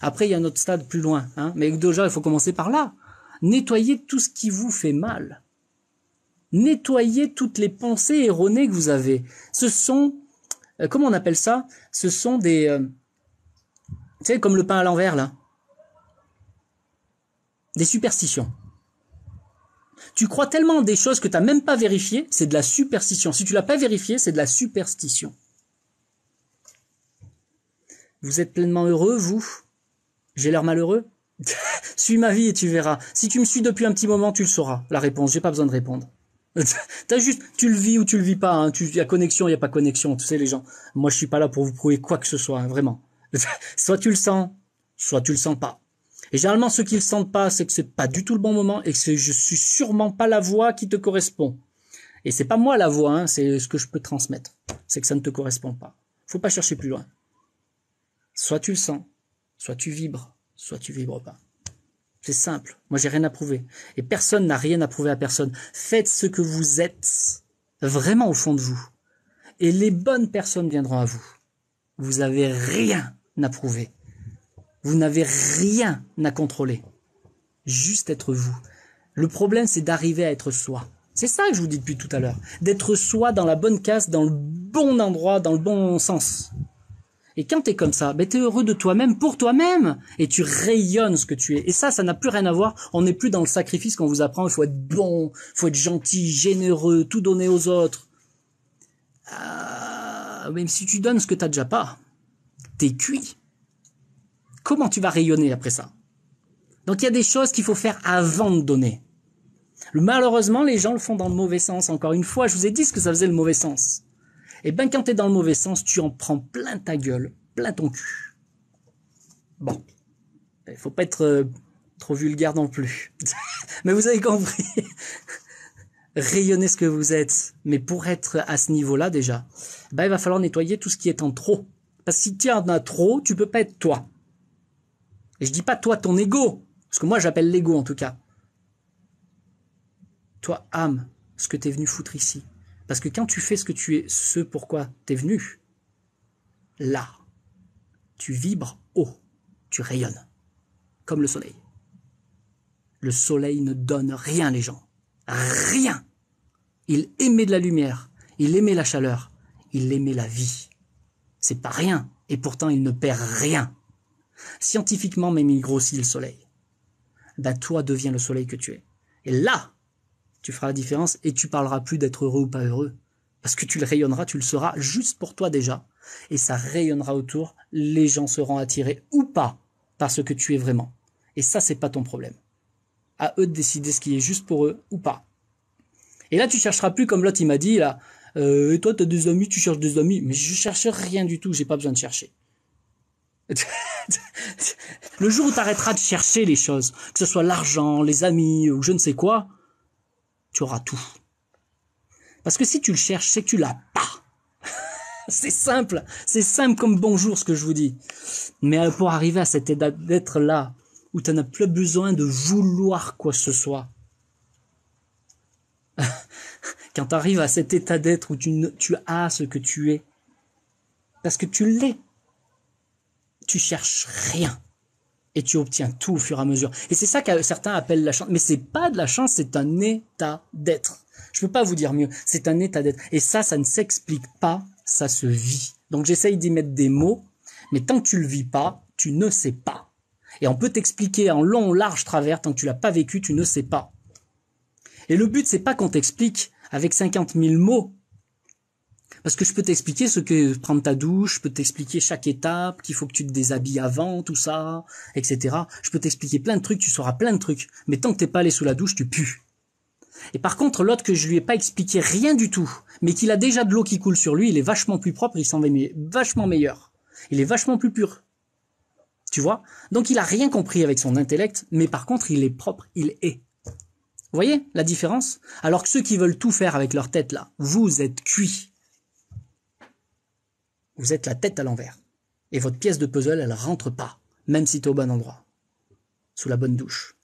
A: Après, il y a un autre stade plus loin. Hein, mais déjà, il faut commencer par là. Nettoyez tout ce qui vous fait mal. Nettoyez toutes les pensées erronées que vous avez. Ce sont, euh, comment on appelle ça Ce sont des, tu euh, sais, comme le pain à l'envers là. Des superstitions. Tu crois tellement des choses que tu n'as même pas vérifiées, c'est de la superstition. Si tu l'as pas vérifié, c'est de la superstition. Vous êtes pleinement heureux, vous J'ai l'air malheureux Suis ma vie et tu verras. Si tu me suis depuis un petit moment, tu le sauras. La réponse, j'ai pas besoin de répondre. T'as juste, tu le vis ou tu le vis pas. Hein. Tu, y a connexion, il y a pas connexion. Tu sais les gens. Moi, je suis pas là pour vous prouver quoi que ce soit, hein, vraiment. soit tu le sens, soit tu le sens pas. Et généralement, ceux qui le sentent pas, c'est que c'est pas du tout le bon moment et que je suis sûrement pas la voix qui te correspond. Et c'est pas moi la voix, hein, c'est ce que je peux transmettre. C'est que ça ne te correspond pas. Faut pas chercher plus loin. Soit tu le sens, soit tu vibres, soit tu vibres pas. C'est simple. Moi, j'ai rien à prouver. Et personne n'a rien à prouver à personne. Faites ce que vous êtes vraiment au fond de vous. Et les bonnes personnes viendront à vous. Vous n'avez rien à prouver. Vous n'avez rien à contrôler. Juste être vous. Le problème, c'est d'arriver à être soi. C'est ça que je vous dis depuis tout à l'heure. D'être soi dans la bonne case, dans le bon endroit, dans le bon sens. Et quand t'es comme ça, ben t'es heureux de toi-même, pour toi-même, et tu rayonnes ce que tu es. Et ça, ça n'a plus rien à voir. On n'est plus dans le sacrifice qu'on vous apprend. Il faut être bon, il faut être gentil, généreux, tout donner aux autres. Ah, même si tu donnes ce que t'as déjà pas, t'es cuit. Comment tu vas rayonner après ça Donc il y a des choses qu'il faut faire avant de donner. Malheureusement, les gens le font dans le mauvais sens. Encore une fois, je vous ai dit ce que ça faisait le mauvais sens et eh bien quand tu es dans le mauvais sens, tu en prends plein ta gueule, plein ton cul. Bon, il eh, faut pas être euh, trop vulgaire non plus. mais vous avez compris. Rayonnez ce que vous êtes. Mais pour être à ce niveau-là déjà, ben, il va falloir nettoyer tout ce qui est en trop. Parce que si tu en trop, tu peux pas être toi. Et je dis pas toi ton ego, parce que moi j'appelle l'ego en tout cas. Toi âme, ce que tu es venu foutre ici. Parce que quand tu fais ce que tu es, ce pourquoi tu es venu, là, tu vibres haut, tu rayonnes, comme le soleil. Le soleil ne donne rien, les gens. Rien. Il aimait de la lumière, il aimait la chaleur, il aimait la vie. C'est pas rien, et pourtant il ne perd rien. Scientifiquement même, il grossit le soleil. Ben toi deviens le soleil que tu es. Et là, tu feras la différence et tu parleras plus d'être heureux ou pas heureux. Parce que tu le rayonneras, tu le seras juste pour toi déjà. Et ça rayonnera autour, les gens seront attirés ou pas par ce que tu es vraiment. Et ça, c'est pas ton problème. À eux de décider ce qui est juste pour eux ou pas. Et là, tu chercheras plus comme l'autre, il m'a dit, là, euh, et toi, as des amis, tu cherches des amis. Mais je cherche rien du tout, j'ai pas besoin de chercher. le jour où tu arrêteras de chercher les choses, que ce soit l'argent, les amis ou je ne sais quoi, tu auras tout. Parce que si tu le cherches, c'est que tu l'as pas. c'est simple, c'est simple comme bonjour ce que je vous dis. Mais euh, pour arriver à cet état d'être là, où tu n'as plus besoin de vouloir quoi que ce soit, quand tu arrives à cet état d'être où tu, tu as ce que tu es, parce que tu l'es, tu cherches rien et tu obtiens tout au fur et à mesure. Et c'est ça que certains appellent la chance. Mais c'est pas de la chance, c'est un état d'être. Je peux pas vous dire mieux. C'est un état d'être. Et ça, ça ne s'explique pas, ça se vit. Donc j'essaye d'y mettre des mots, mais tant que tu le vis pas, tu ne sais pas. Et on peut t'expliquer en long, large, travers, tant que tu l'as pas vécu, tu ne sais pas. Et le but, c'est pas qu'on t'explique avec 50 000 mots parce que je peux t'expliquer ce que prendre ta douche, je peux t'expliquer chaque étape, qu'il faut que tu te déshabilles avant, tout ça, etc. Je peux t'expliquer plein de trucs, tu sauras plein de trucs. Mais tant que t'es pas allé sous la douche, tu pues. Et par contre, l'autre que je lui ai pas expliqué rien du tout, mais qu'il a déjà de l'eau qui coule sur lui, il est vachement plus propre, il s'en va vachement meilleur. Il est vachement plus pur. Tu vois Donc il a rien compris avec son intellect, mais par contre, il est propre, il est. Vous voyez la différence Alors que ceux qui veulent tout faire avec leur tête là, vous êtes cuits. Vous êtes la tête à l'envers. Et votre pièce de puzzle, elle rentre pas, même si es au bon endroit. Sous la bonne douche.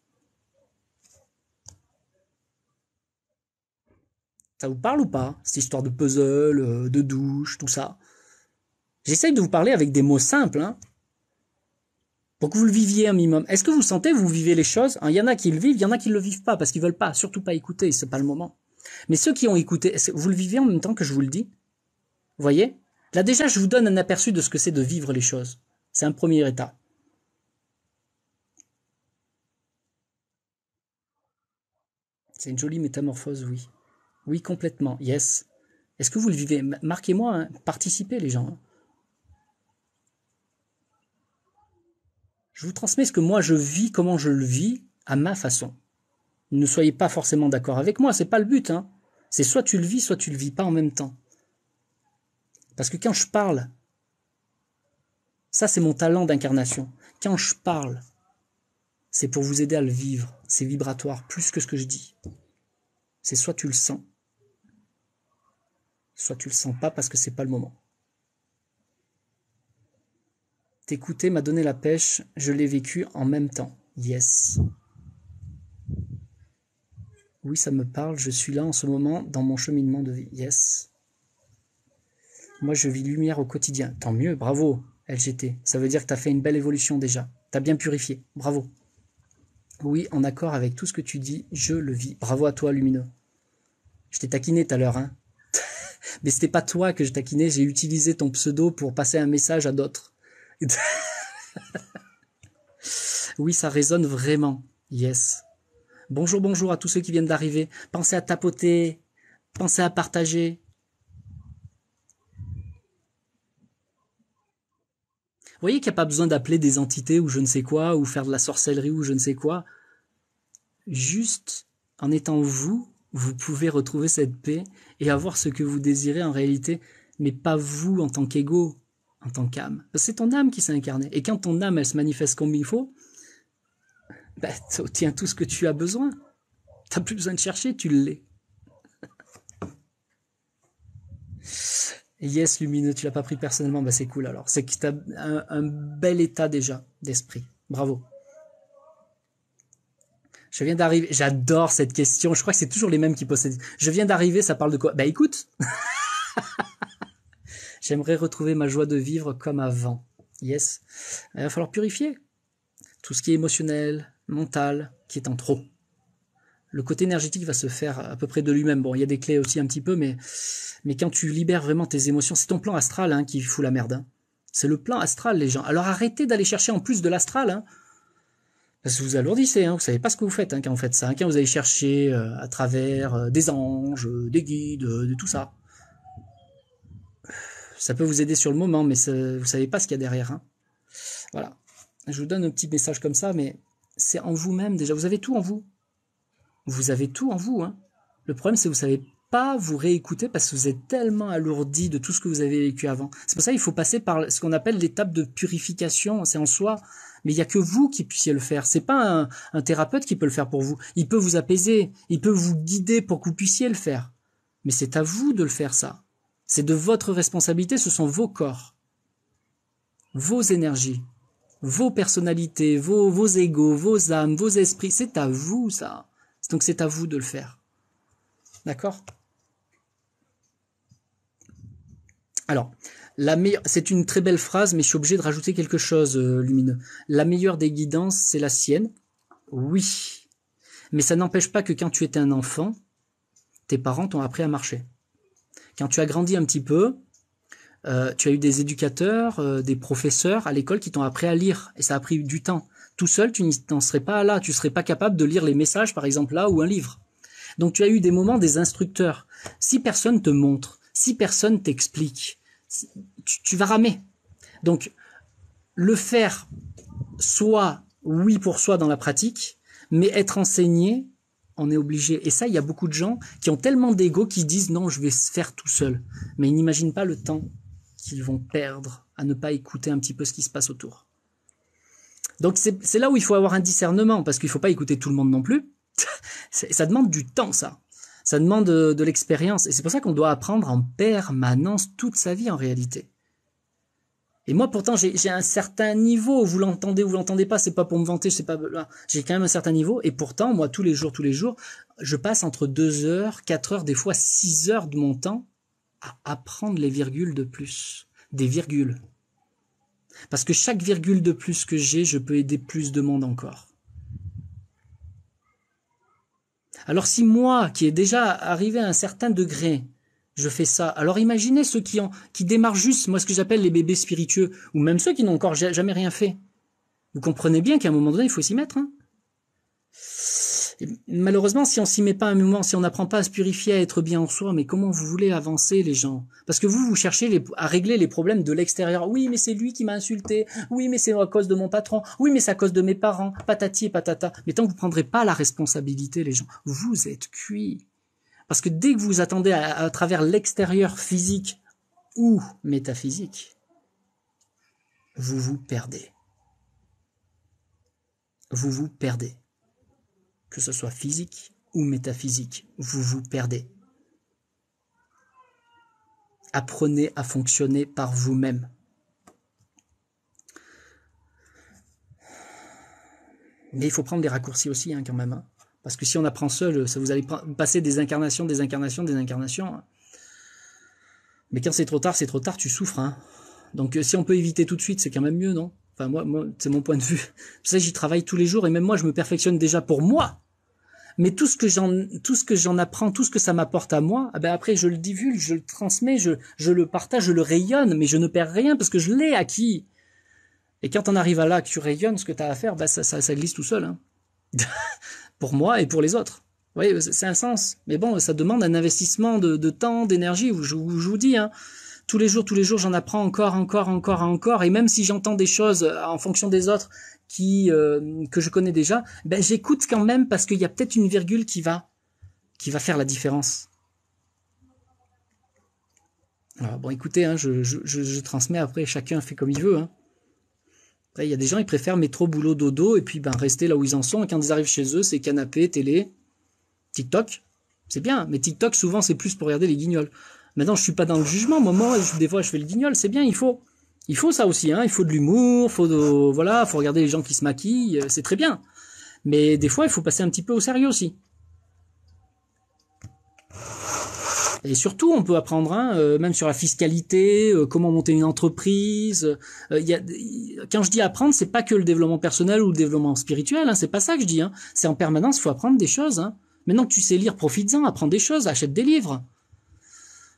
A: Ça vous parle ou pas Cette histoire de puzzle, euh, de douche, tout ça. J'essaye de vous parler avec des mots simples, hein, pour que vous le viviez un minimum. Est-ce que vous sentez, vous vivez les choses Il hein, y en a qui le vivent, il y en a qui ne le vivent pas, parce qu'ils veulent pas, surtout pas écouter, c'est pas le moment. Mais ceux qui ont écouté, vous le vivez en même temps que je vous le dis Vous voyez Là déjà, je vous donne un aperçu de ce que c'est de vivre les choses. C'est un premier état. C'est une jolie métamorphose, oui. Oui, complètement. Yes. Est-ce que vous le vivez Marquez-moi, hein, participez les gens. Je vous transmets ce que moi je vis, comment je le vis, à ma façon. Ne soyez pas forcément d'accord avec moi, c'est pas le but. Hein. C'est soit tu le vis, soit tu le vis pas en même temps. Parce que quand je parle, ça c'est mon talent d'incarnation. Quand je parle, c'est pour vous aider à le vivre. C'est vibratoire plus que ce que je dis. C'est soit tu le sens, soit tu le sens pas parce que c'est pas le moment. T'écouter m'a donné la pêche, je l'ai vécu en même temps. Yes. Oui, ça me parle, je suis là en ce moment dans mon cheminement de vie. Yes. Moi, je vis lumière au quotidien. Tant mieux, bravo, LGT. Ça veut dire que tu as fait une belle évolution déjà. Tu as bien purifié. Bravo. Oui, en accord avec tout ce que tu dis, je le vis. Bravo à toi, Lumineux. Je t'ai taquiné tout à l'heure, hein. Mais c'était pas toi que je taquinais, j'ai utilisé ton pseudo pour passer un message à d'autres. oui, ça résonne vraiment. Yes. Bonjour, bonjour à tous ceux qui viennent d'arriver. Pensez à tapoter, pensez à partager, voyez qu'il n'y a pas besoin d'appeler des entités ou je ne sais quoi, ou faire de la sorcellerie ou je ne sais quoi. Juste en étant vous, vous pouvez retrouver cette paix et avoir ce que vous désirez en réalité, mais pas vous en tant qu'ego, en tant qu'âme. C'est ton âme qui s'est incarnée. Et quand ton âme, elle se manifeste comme il faut, bah, tu obtiens tout ce que tu as besoin. Tu n'as plus besoin de chercher, tu l'es yes, lumineux, tu l'as pas pris personnellement, bah c'est cool alors. C'est que tu as un, bel état déjà d'esprit. Bravo. Je viens d'arriver. J'adore cette question. Je crois que c'est toujours les mêmes qui possèdent. Je viens d'arriver, ça parle de quoi Bah écoute. J'aimerais retrouver ma joie de vivre comme avant. Yes. Il euh, va falloir purifier tout ce qui est émotionnel, mental, qui est en trop le côté énergétique va se faire à peu près de lui-même. Bon, il y a des clés aussi un petit peu, mais, mais quand tu libères vraiment tes émotions, c'est ton plan astral hein, qui fout la merde. Hein. C'est le plan astral, les gens. Alors arrêtez d'aller chercher en plus de l'astral. Hein. parce que vous alourdissez, hein, vous savez pas ce que vous faites quand vous faites ça. quand vous allez chercher euh, à travers euh, des anges, euh, des guides, de tout ça. Ça peut vous aider sur le moment, mais vous savez pas ce qu'il y a derrière. Voilà. Je vous donne un petit message comme ça, mais c'est en vous-même déjà. Vous avez tout en vous. Vous avez tout en vous. Hein. Le problème, c'est que vous ne savez pas vous réécouter parce que vous êtes tellement alourdi de tout ce que vous avez vécu avant. C'est pour ça qu'il faut passer par ce qu'on appelle l'étape de purification. C'est en soi. Mais il n'y a que vous qui puissiez le faire. C'est pas un, thérapeute qui peut le faire pour vous. Il peut vous apaiser. Il peut vous guider pour que vous puissiez le faire. Mais c'est à vous de le faire, ça. C'est de votre responsabilité. Ce sont vos corps. Vos énergies. Vos personnalités. Vos, vos égaux. Vos âmes. Vos esprits. C'est à vous, ça. Donc c'est à vous de le faire. D'accord Alors, c'est une très belle phrase, mais je suis obligé de rajouter quelque chose euh, lumineux. La meilleure des guidances, c'est la sienne. Oui. Mais ça n'empêche pas que quand tu étais un enfant, tes parents t'ont appris à marcher. Quand tu as grandi un petit peu, euh, tu as eu des éducateurs, euh, des professeurs à l'école qui t'ont appris à lire, et ça a pris du temps. Tout seul, tu n'en serais pas là. Tu serais pas capable de lire les messages, par exemple, là, ou un livre. Donc tu as eu des moments des instructeurs. Si personne te montre, si personne t'explique, tu, vas ramer. Donc le faire, soit oui pour soi dans la pratique, mais être enseigné, on est obligé. Et ça, il y a beaucoup de gens qui ont tellement d'ego qui disent non, je vais faire tout seul. Mais ils n'imaginent pas le temps qu'ils vont perdre à ne pas écouter un petit peu ce qui se passe autour. Donc c'est là où il faut avoir un discernement, parce qu'il ne faut pas écouter tout le monde non plus. ça demande du temps, ça. Ça demande euh, de, l'expérience. Et c'est pour ça qu'on doit apprendre en permanence toute sa vie en réalité. Et moi pourtant j'ai un certain niveau, vous l'entendez ou vous l'entendez pas, c'est pas pour me vanter, c'est pas j'ai quand même un certain niveau et pourtant moi tous les jours tous les jours, je passe entre 2 heures, 4 heures, des fois 6 heures de mon temps à apprendre les virgules de plus, des virgules. Parce que chaque virgule de plus que j'ai, je peux aider plus de monde encore. Alors si moi, qui est déjà arrivé à un certain degré, je fais ça, alors imaginez ceux qui, qui démarrent juste, moi ce que j'appelle les bébés spiritueux, ou même ceux qui n'ont encore jamais rien fait. Vous comprenez bien qu'à un moment donné, il faut s'y mettre. Hein. Malheureusement, si on s'y met pas un moment, si on n'apprend pas à se purifier, à être bien en soi, mais comment vous voulez avancer les gens Parce que vous, vous cherchez à régler les problèmes de l'extérieur. Oui, mais c'est lui qui m'a insulté. Oui, mais c'est à cause de mon patron. Oui, mais c'est à cause de mes parents. Patati et patata. Mais tant que vous prendrez pas la responsabilité, les gens, vous êtes cuit Parce que dès que vous attendez à travers l'extérieur physique ou métaphysique, vous vous perdez. Vous vous perdez que ce soit physique ou métaphysique, vous vous perdez. Apprenez à fonctionner par vous-même. Mais il faut prendre des raccourcis aussi, hein, quand même. Hein. Parce que si on apprend seul, ça vous allez passer des incarnations, des incarnations, des incarnations. Mais quand c'est trop tard, c'est trop tard, tu souffres. Hein. Donc euh, si on peut éviter tout de suite, c'est quand même mieux, non Enfin, moi, c'est mon point de vue. Ça, j'y travaille tous les jours et même moi, je me perfectionne déjà pour moi. Mais tout ce que j'en, tout ce que j'en apprends, tout ce que ça m'apporte à moi, ah ben après, je le divulgue, je le transmets, je, le partage, je le rayonne, mais je ne perds rien parce que je l'ai acquis. Et quand on arrive à là, que tu rayonnes ce que tu as à faire, bah, ça, glisse tout seul. Hein. pour moi et pour les autres. Vous voyez, c'est un sens. Mais bon, ça demande un investissement de, temps, d'énergie, je, je vous dis. Hein tous les jours, tous les jours, j'en apprends encore, encore, encore, encore. Et même si j'entends des choses euh, en fonction des autres qui euh, que je connais déjà, ben j'écoute quand même parce qu'il y a peut-être une virgule qui va qui va faire la différence. bon, écoutez, hein, je, transmets après, chacun fait comme il veut. Hein. il y a des gens, ils préfèrent métro, boulot, dodo, et puis ben, rester là où ils en sont. Et quand ils arrivent chez eux, c'est canapé, télé, TikTok. C'est bien, mais TikTok, souvent, c'est plus pour regarder les guignols. Maintenant, je suis pas dans le jugement. Moi, des fois, je fais le guignol. C'est bien. Il faut, il faut ça aussi. Hein. Il faut de l'humour. Faut voilà, faut regarder les gens qui se maquillent. Euh, c'est très bien. Mais des fois, il faut passer un petit peu au sérieux aussi. Et surtout, on peut apprendre, hein, euh, même sur la fiscalité, euh, comment monter une entreprise. quand je dis apprendre, c'est pas que le développement personnel ou le développement spirituel. Hein, c'est pas ça que je dis. Hein. C'est en permanence, il faut apprendre des choses. Maintenant que tu sais lire, profite en apprends des choses, achète des livres.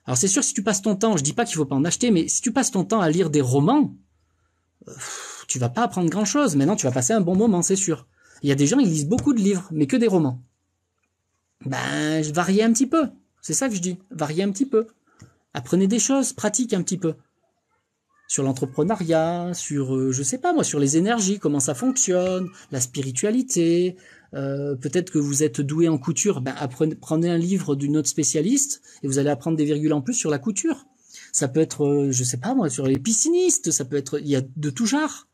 A: Alors c'est sûr, si tu passes ton temps, je dis pas qu'il faut pas en acheter, mais si tu passes ton temps à lire des romans, euh, tu vas pas apprendre grand chose. Maintenant, tu vas passer un bon moment, c'est sûr. Il y a des gens, ils lisent beaucoup de livres, mais que des romans. Ben, variez un petit peu. C'est ça que je dis. Variez un petit peu. Apprenez des choses, pratiquez un petit peu. Sur l'entrepreneuriat, sur, euh, je sais pas moi, sur les énergies, comment ça fonctionne, la spiritualité, euh, peut-être que vous êtes doué en couture, ben, prenez un livre d'une autre spécialiste et vous allez apprendre des virgules en plus sur la couture. Ça peut être, euh, je sais pas moi, sur les piscinistes, ça peut être, il y a de tout genre.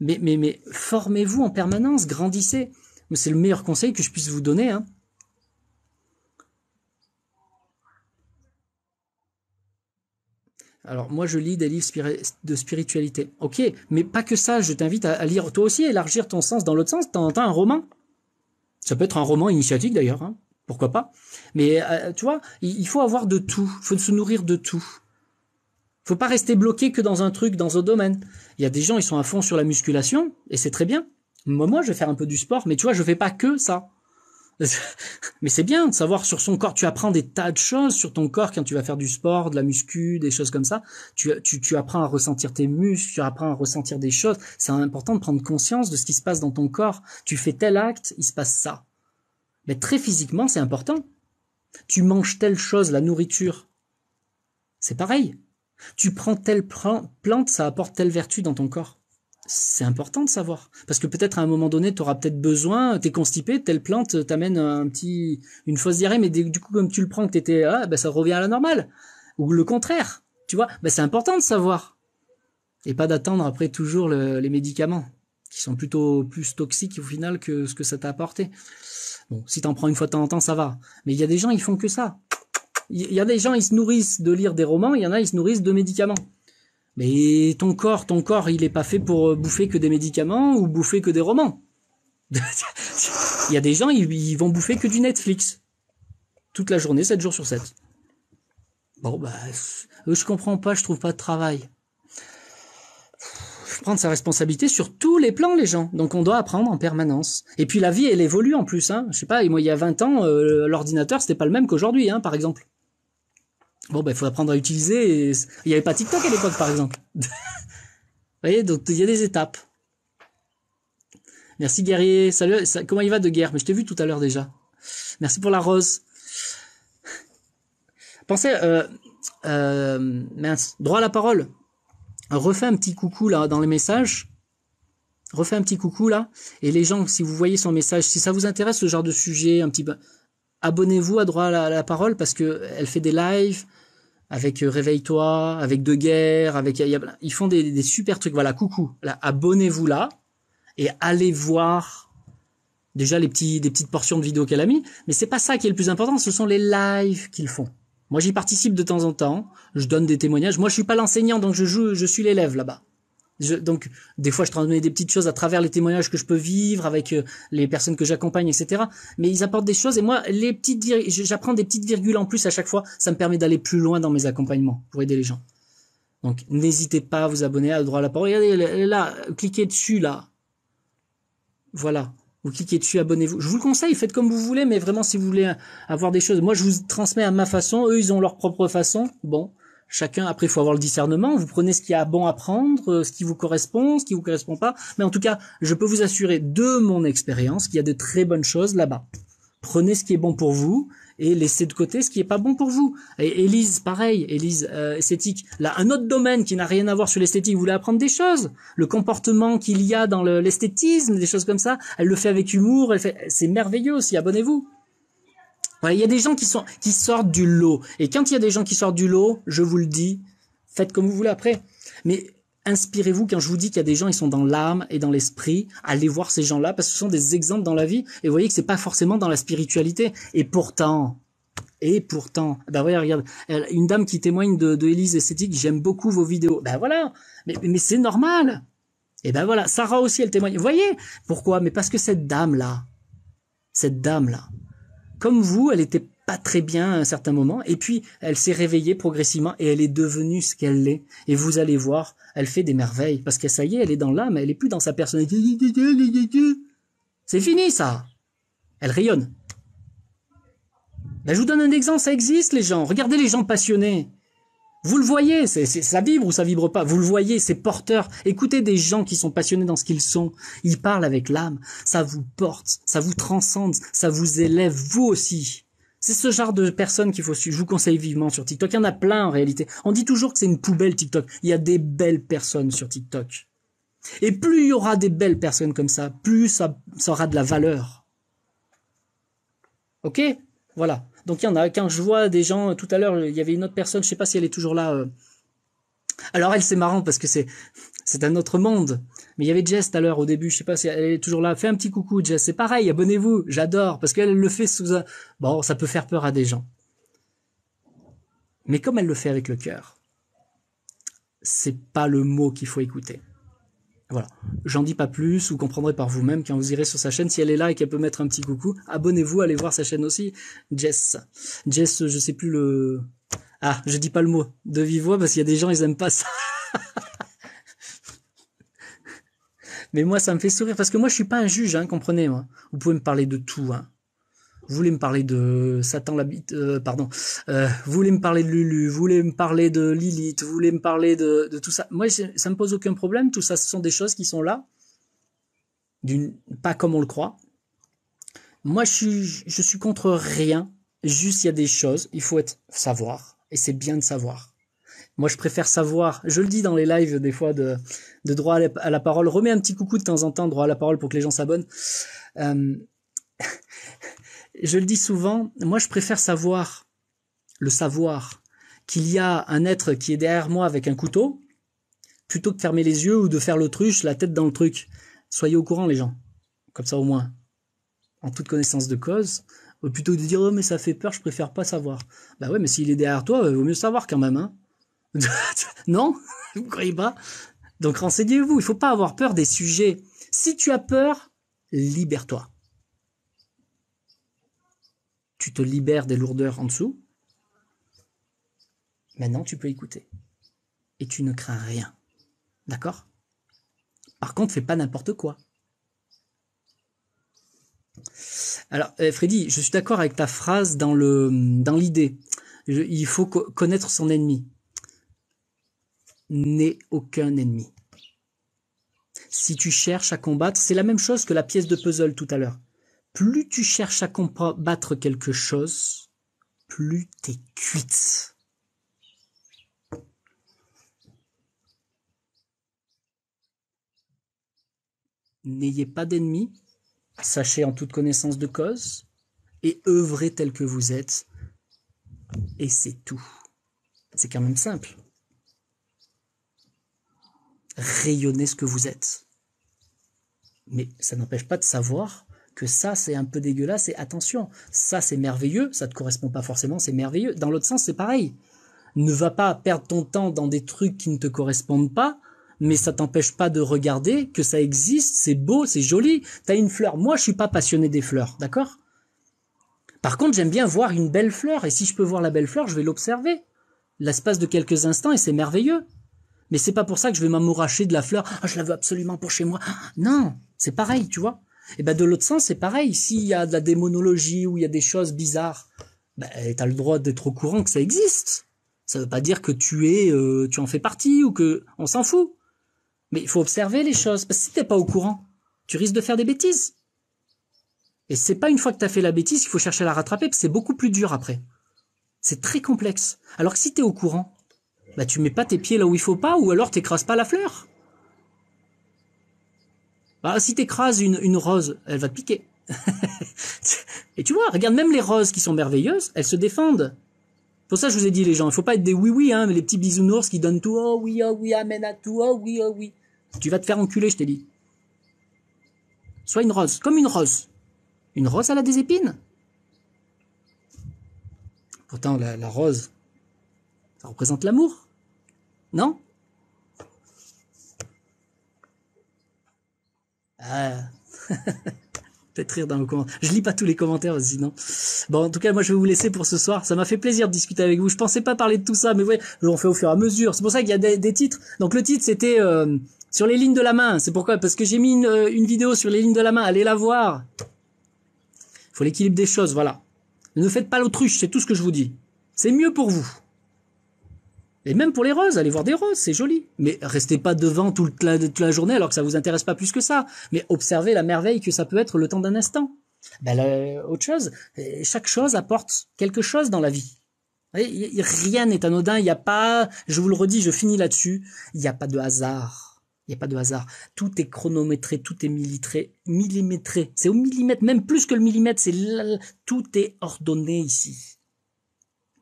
A: Mais, mais, mais formez-vous en permanence, grandissez. C'est le meilleur conseil que je puisse vous donner. Hein. Alors moi je lis des livres de spiritualité. Ok, mais pas que ça, je t'invite à, lire toi aussi, élargir ton sens dans l'autre sens. T'as un roman. Ça peut être un roman initiatique d'ailleurs, hein. pourquoi pas. Mais euh, tu vois, il, faut avoir de tout, il faut se nourrir de tout. Faut pas rester bloqué que dans un truc, dans un domaine. Il y a des gens, ils sont à fond sur la musculation, et c'est très bien. Moi, moi, je vais faire un peu du sport, mais tu vois, je fais pas que ça. Mais c'est bien de savoir sur son corps, tu apprends des tas de choses sur ton corps quand tu vas faire du sport, de la muscu, des choses comme ça. Tu, tu, apprends à ressentir tes muscles, tu apprends à ressentir des choses. C'est important de prendre conscience de ce qui se passe dans ton corps. Tu fais tel acte, il se passe ça. Mais très physiquement, c'est important. Tu manges telle chose, la nourriture. C'est pareil. Tu prends telle plante, ça apporte telle vertu dans ton corps c'est important de savoir. Parce que peut-être à un moment donné, tu auras peut-être besoin, t'es constipé, telle plante t'amène un petit, une fausse diarrhée, mais du coup, comme tu le prends, que t'étais, ah, ben, ça revient à la normale. Ou le contraire. Tu vois, ben, c'est important de savoir. Et pas d'attendre après toujours les médicaments, qui sont plutôt plus toxiques au final que ce que ça t'a apporté. Bon, si t'en prends une fois de temps en temps, ça va. Mais il y a des gens, ils font que ça. Il y a des gens, ils se nourrissent de lire des romans, il y en a, ils se nourrissent de médicaments. Mais ton corps, ton corps, il est pas fait pour euh, bouffer que des médicaments ou bouffer que des romans. il y a des gens, ils, vont bouffer que du Netflix. Toute la journée, 7 jours sur 7. Bon, bah, je comprends pas, je trouve pas de travail. prendre sa responsabilité sur tous les plans, les gens. Donc, on doit apprendre en permanence. Et puis, la vie, elle évolue en plus. Hein. Je sais pas, moi, il y a 20 ans, euh, l'ordinateur, c'était pas le même qu'aujourd'hui, hein, par exemple. Bon, ben, il faut apprendre à utiliser. Il n'y avait pas TikTok à l'époque, par exemple. Vous voyez, donc il y a des étapes. Merci guerrier. Salut. comment il va de guerre Mais je t'ai vu tout à l'heure déjà. Merci pour la rose. Pensez, euh, euh, mince, droit à la parole. Refais un petit coucou là dans les messages. Refais un petit coucou là. Et les gens, si vous voyez son message, si ça vous intéresse ce genre de sujet, un petit peu, abonnez-vous à droit à la, parole parce que elle fait des lives avec euh, Réveille-toi, avec De Guerre, avec ils font des, des super trucs. Voilà, coucou. Là, abonnez-vous là et allez voir déjà les petits des petites portions de vidéos qu'elle a mis, mais c'est pas ça qui est le plus important, ce sont les lives qu'ils font. Moi j'y participe de temps en temps, je donne des témoignages. Moi je suis pas l'enseignant donc je joue je suis l'élève là-bas donc, des fois, je transmets des petites choses à travers les témoignages que je peux vivre avec euh, les personnes que j'accompagne, etc. Mais ils apportent des choses et moi, les petites j'apprends des petites virgules en plus à chaque fois. Ça me permet d'aller plus loin dans mes accompagnements pour aider les gens. Donc, n'hésitez pas à vous abonner à droit à la parole. Regardez là, cliquez dessus là. Voilà. Vous cliquez dessus, abonnez-vous. Je vous le conseille, faites comme vous voulez, mais vraiment si vous voulez avoir des choses, moi je vous transmets à ma façon, eux ils ont leur propre façon. Bon, Chacun, après, il faut avoir le discernement. Vous prenez ce qui a bon à prendre, euh, ce qui vous correspond, ce qui vous correspond pas. Mais en tout cas, je peux vous assurer de mon expérience qu'il y a de très bonnes choses là-bas. Prenez ce qui est bon pour vous et laissez de côté ce qui est pas bon pour vous. Et Elise, pareil, Elise euh, esthétique. Là, un autre domaine qui n'a rien à voir sur l'esthétique, vous voulez apprendre des choses. Le comportement qu'il y a dans l'esthétisme, des choses comme ça. Elle le fait avec humour, elle fait, c'est merveilleux aussi, abonnez-vous. Voilà, il y a des gens qui, sont, qui sortent du lot. Et quand il y a des gens qui sortent du lot, je vous le dis, faites comme vous voulez après. Mais inspirez-vous quand je vous dis qu'il y a des gens, ils sont dans l'âme et dans l'esprit. Allez voir ces gens-là parce que ce sont des exemples dans la vie. Et vous voyez que c'est pas forcément dans la spiritualité. Et pourtant, et pourtant, ben regarde, une dame qui témoigne de, de Élise Esthétique, j'aime beaucoup vos vidéos. Ben voilà, mais, mais c'est normal. Et ben voilà, Sarah aussi, elle témoigne. Vous voyez Pourquoi Mais parce que cette dame-là, cette dame-là, comme vous, elle n'était pas très bien à un certain moment, et puis elle s'est réveillée progressivement et elle est devenue ce qu'elle est. Et vous allez voir, elle fait des merveilles, parce que ça y est, elle est dans l'âme, elle est plus dans sa personnalité. C'est fini ça. Elle rayonne. Ben, je vous donne un exemple, ça existe les gens. Regardez les gens passionnés. Vous le voyez, c'est, ça vibre ou ça vibre pas. Vous le voyez, c'est porteur. Écoutez des gens qui sont passionnés dans ce qu'ils sont. Ils parlent avec l'âme. Ça vous porte, ça vous transcende, ça vous élève vous aussi. C'est ce genre de personnes qu'il faut suivre. Je vous conseille vivement sur TikTok. Il y en a plein en réalité. On dit toujours que c'est une poubelle TikTok. Il y a des belles personnes sur TikTok. Et plus il y aura des belles personnes comme ça, plus ça, ça aura de la valeur. Ok Voilà. Donc il y en a. Quand je vois des gens, euh, tout à l'heure, il y avait une autre personne, je sais pas si elle est toujours là. Euh. Alors elle, c'est marrant parce que c'est c'est un autre monde. Mais il y avait Jess tout à l'heure au début, je sais pas si elle est toujours là. Fais un petit coucou, Jess. C'est pareil, abonnez-vous. J'adore parce qu'elle le fait sous un. Bon, ça peut faire peur à des gens. Mais comme elle le fait avec le cœur, c'est pas le mot qu'il faut écouter. Voilà. J'en dis pas plus, vous comprendrez par vous-même quand vous irez sur sa chaîne. Si elle est là et qu'elle peut mettre un petit coucou, abonnez-vous, allez voir sa chaîne aussi. Jess. Jess, je sais plus le... Ah, je dis pas le mot de vive voix parce qu'il y a des gens, ils aiment pas ça. Mais moi, ça me fait sourire parce que moi, je suis pas un juge, hein, comprenez-moi. Vous pouvez me parler de tout, hein vous voulez me parler de Satan l'habite, euh, pardon, euh, vous voulez me parler de Lulu, vous voulez me parler de Lilith, vous voulez me parler de, tout ça. Moi, ça me pose aucun problème. Tout ça, ce sont des choses qui sont là, d'une pas comme on le croit. Moi, je suis, je suis contre rien. Juste, il y a des choses. Il faut être savoir, et c'est bien de savoir. Moi, je préfère savoir. Je le dis dans les lives des fois de, droit à la, parole. Remets un petit coucou de temps en temps, droit à la parole, pour que les gens s'abonnent. Euh, je le dis souvent, moi je préfère savoir, le savoir, qu'il y a un être qui est derrière moi avec un couteau, plutôt que de fermer les yeux ou de faire l'autruche, la tête dans le truc. Soyez au courant les gens, comme ça au moins, en toute connaissance de cause, plutôt de dire oh mais ça fait peur, je préfère pas savoir. Bah ouais, mais s'il est derrière toi, il euh, vaut mieux savoir quand même. Hein non Vous croyez pas Donc renseignez-vous, il faut pas avoir peur des sujets. Si tu as peur, libère-toi tu te libères des lourdeurs en dessous, maintenant tu peux écouter. Et tu ne crains rien. D'accord Par contre, fais pas n'importe quoi. Alors, euh, Freddy, je suis d'accord avec ta phrase dans le dans l'idée. Il faut connaître son ennemi. N'aie aucun ennemi. Si tu cherches à combattre, c'est la même chose que la pièce de puzzle tout à l'heure plus tu cherches à combattre quelque chose, plus t'es cuite. N'ayez pas d'ennemis, sachez en toute connaissance de cause, et œuvrez tel que vous êtes, et c'est tout. C'est quand même simple. Rayonnez ce que vous êtes. Mais ça n'empêche pas de savoir que ça c'est un peu dégueulasse et attention, ça c'est merveilleux, ça te correspond pas forcément, c'est merveilleux. Dans l'autre sens, c'est pareil. Ne va pas perdre ton temps dans des trucs qui ne te correspondent pas, mais ça t'empêche pas de regarder que ça existe, c'est beau, c'est joli. Tu as une fleur. Moi, je suis pas passionné des fleurs, d'accord Par contre, j'aime bien voir une belle fleur, et si je peux voir la belle fleur, je vais l'observer. L'espace de quelques instants, et c'est merveilleux. Mais c'est pas pour ça que je vais m'amouracher de la fleur. Ah, je la veux absolument pour chez moi. Ah, non, c'est pareil, tu vois. Et eh ben de l'autre sens, c'est pareil. S'il y a de la démonologie ou il y a des choses bizarres, ben, tu le droit d'être au courant que ça existe. Ça veut pas dire que tu es, euh, tu en fais partie ou que on s'en fout. Mais il faut observer les choses. Parce que si t'es pas au courant, tu risques de faire des bêtises. Et c'est pas une fois que t'as fait la bêtise qu'il faut chercher à la rattraper, parce c'est beaucoup plus dur après. C'est très complexe. Alors que si t'es au courant, bah tu mets pas tes pieds là où il faut pas, ou alors t'écrases pas la fleur. Bah, si t'écrases une, une rose, elle va te piquer. et tu vois, regarde, même les roses qui sont merveilleuses, elles se défendent. Pour ça, je vous ai dit, les gens, il faut pas être des oui-oui, hein, mais les petits bisounours qui donnent tout, oh oui, oh oui, amen à tout, oh oui, oh oui. Tu vas te faire enculer, je t'ai dit. Sois une rose, comme une rose. Une rose, elle a des épines. Pourtant, la, la rose, ça représente l'amour. Non Ah. Peut-être rire dans le commentaires. Je lis pas tous les commentaires sinon. Bon, en tout cas, moi, je vais vous laisser pour ce soir. Ça m'a fait plaisir de discuter avec vous. Je pensais pas parler de tout ça, mais ouais, on fait au fur et à mesure. C'est pour ça qu'il y a des, titres. Donc le titre, c'était euh, sur les lignes de la main. C'est pourquoi Parce que j'ai mis une, euh, une vidéo sur les lignes de la main. Allez la voir. Faut l'équilibre des choses, voilà. Ne faites pas l'autruche, c'est tout ce que je vous dis. C'est mieux pour vous. Et même pour les roses, allez voir des roses, c'est joli. Mais restez pas devant toute la, toute la journée alors que ça vous intéresse pas plus que ça. Mais observez la merveille que ça peut être le temps d'un instant. Ben, autre chose, euh, chaque chose apporte quelque chose dans la vie. rien n'est anodin, il n'y a pas, je vous le redis, je finis là-dessus, il n'y a pas de hasard. Il n'y a pas de hasard. Tout est chronométré, tout est millimétré. millimétré. C'est au millimètre, même plus que le millimètre, c'est tout est ordonné ici.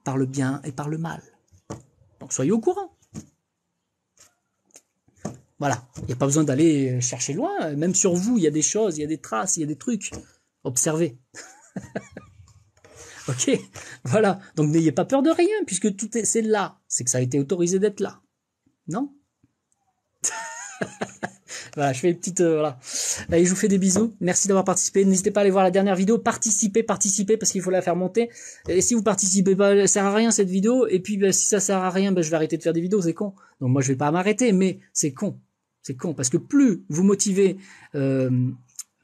A: Par le bien et par le mal soyez au courant. Voilà, il n'y a pas besoin d'aller chercher loin. Même sur vous, il y a des choses, il y a des traces, il y a des trucs. Observez. ok, voilà. Donc n'ayez pas peur de rien, puisque tout est, c'est là. C'est que ça a été autorisé d'être là. Non voilà, je fais une petite euh, voilà. je vous fais des bisous. Merci d'avoir participé. N'hésitez pas à aller voir la dernière vidéo. Participez, participez parce qu'il faut la faire monter. Et si vous participez pas, ça sert à rien cette vidéo. Et puis bah, si ça sert à rien, bah, je vais arrêter de faire des vidéos. C'est con. Donc moi je vais pas m'arrêter, mais c'est con. C'est con parce que plus vous motivez, euh,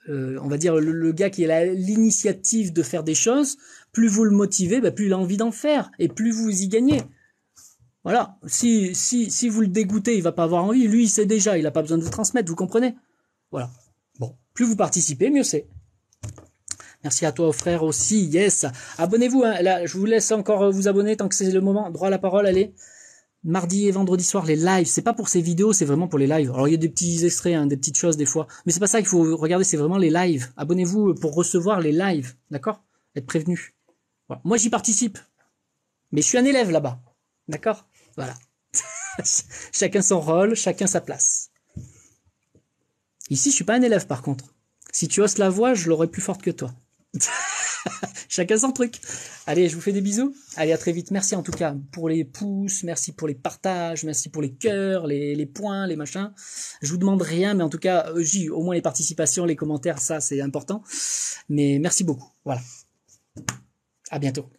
A: euh, on va dire le, le gars qui a l'initiative de faire des choses, plus vous le motivez, bah, plus il a envie d'en faire et plus vous y gagnez. Voilà, si, si, vous le dégoûtez, il va pas avoir envie. Lui, il sait déjà, il n'a pas besoin de vous transmettre, vous comprenez Voilà. Bon, plus vous participez, mieux c'est. Merci à toi, frère, aussi. Yes. Abonnez-vous. Hein. Là, je vous laisse encore euh, vous abonner tant que c'est le moment. Droit à la parole, allez. Mardi et vendredi soir, les lives. C'est pas pour ces vidéos, c'est vraiment pour les lives. Alors, il y a des petits extraits, hein, des petites choses des fois. Mais c'est pas ça qu'il faut regarder, c'est vraiment les lives. Abonnez-vous euh, pour recevoir les lives. D'accord Être prévenu. Moi, j'y participe. Mais je suis un élève là-bas. D'accord voilà. chacun son rôle, chacun sa place. Ici, je suis pas un élève par contre. Si tu hausses la voix, je l'aurais plus forte que toi. chacun son truc. Allez, je vous fais des bisous. Allez, à très vite. Merci en tout cas pour les pouces, merci pour les partages, merci pour les cœurs, les, points, les machins. Je vous demande rien, mais en tout cas, euh, j'ai au moins les participations, les commentaires, ça c'est important. Mais merci beaucoup. Voilà. À bientôt.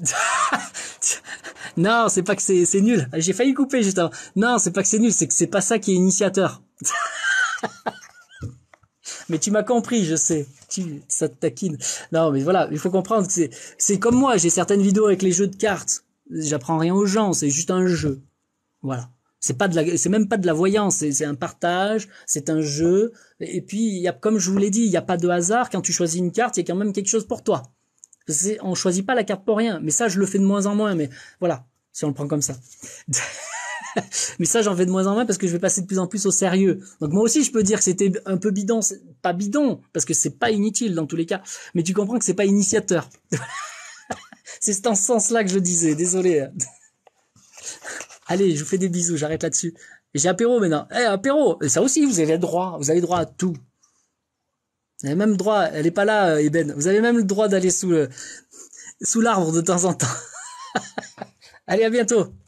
A: non, c'est pas que c'est nul. J'ai failli couper juste Non, c'est pas que c'est nul, c'est que c'est pas ça qui est initiateur. mais tu m'as compris, je sais. Tu, ça te taquine. Non, mais voilà, il faut comprendre que c'est comme moi. J'ai certaines vidéos avec les jeux de cartes. J'apprends rien aux gens, c'est juste un jeu. Voilà. C'est pas de la, c'est même pas de la voyance, c'est un partage, c'est un jeu. Et puis, il y a, comme je vous l'ai dit, il n'y a pas de hasard. Quand tu choisis une carte, il y a quand même quelque chose pour toi on choisit pas la carte pour rien. Mais ça, je le fais de moins en moins. Mais voilà, si on le prend comme ça. mais ça, j'en fais de moins en moins parce que je vais passer de plus en plus au sérieux. Donc moi aussi, je peux dire que c'était un peu bidon, pas bidon, parce que c'est pas inutile dans tous les cas. Mais tu comprends que c'est pas initiateur. c'est dans ce sens-là que je disais. Désolé. Hein. Allez, je vous fais des bisous. J'arrête là-dessus. J'ai apéro maintenant. Eh, apéro. ça aussi, vous avez droit. Vous avez droit à tout. Vous avez même le droit, elle n'est pas là, Eben. Euh, Vous avez même le droit d'aller sous, le, sous l'arbre de temps en temps. Allez, à bientôt.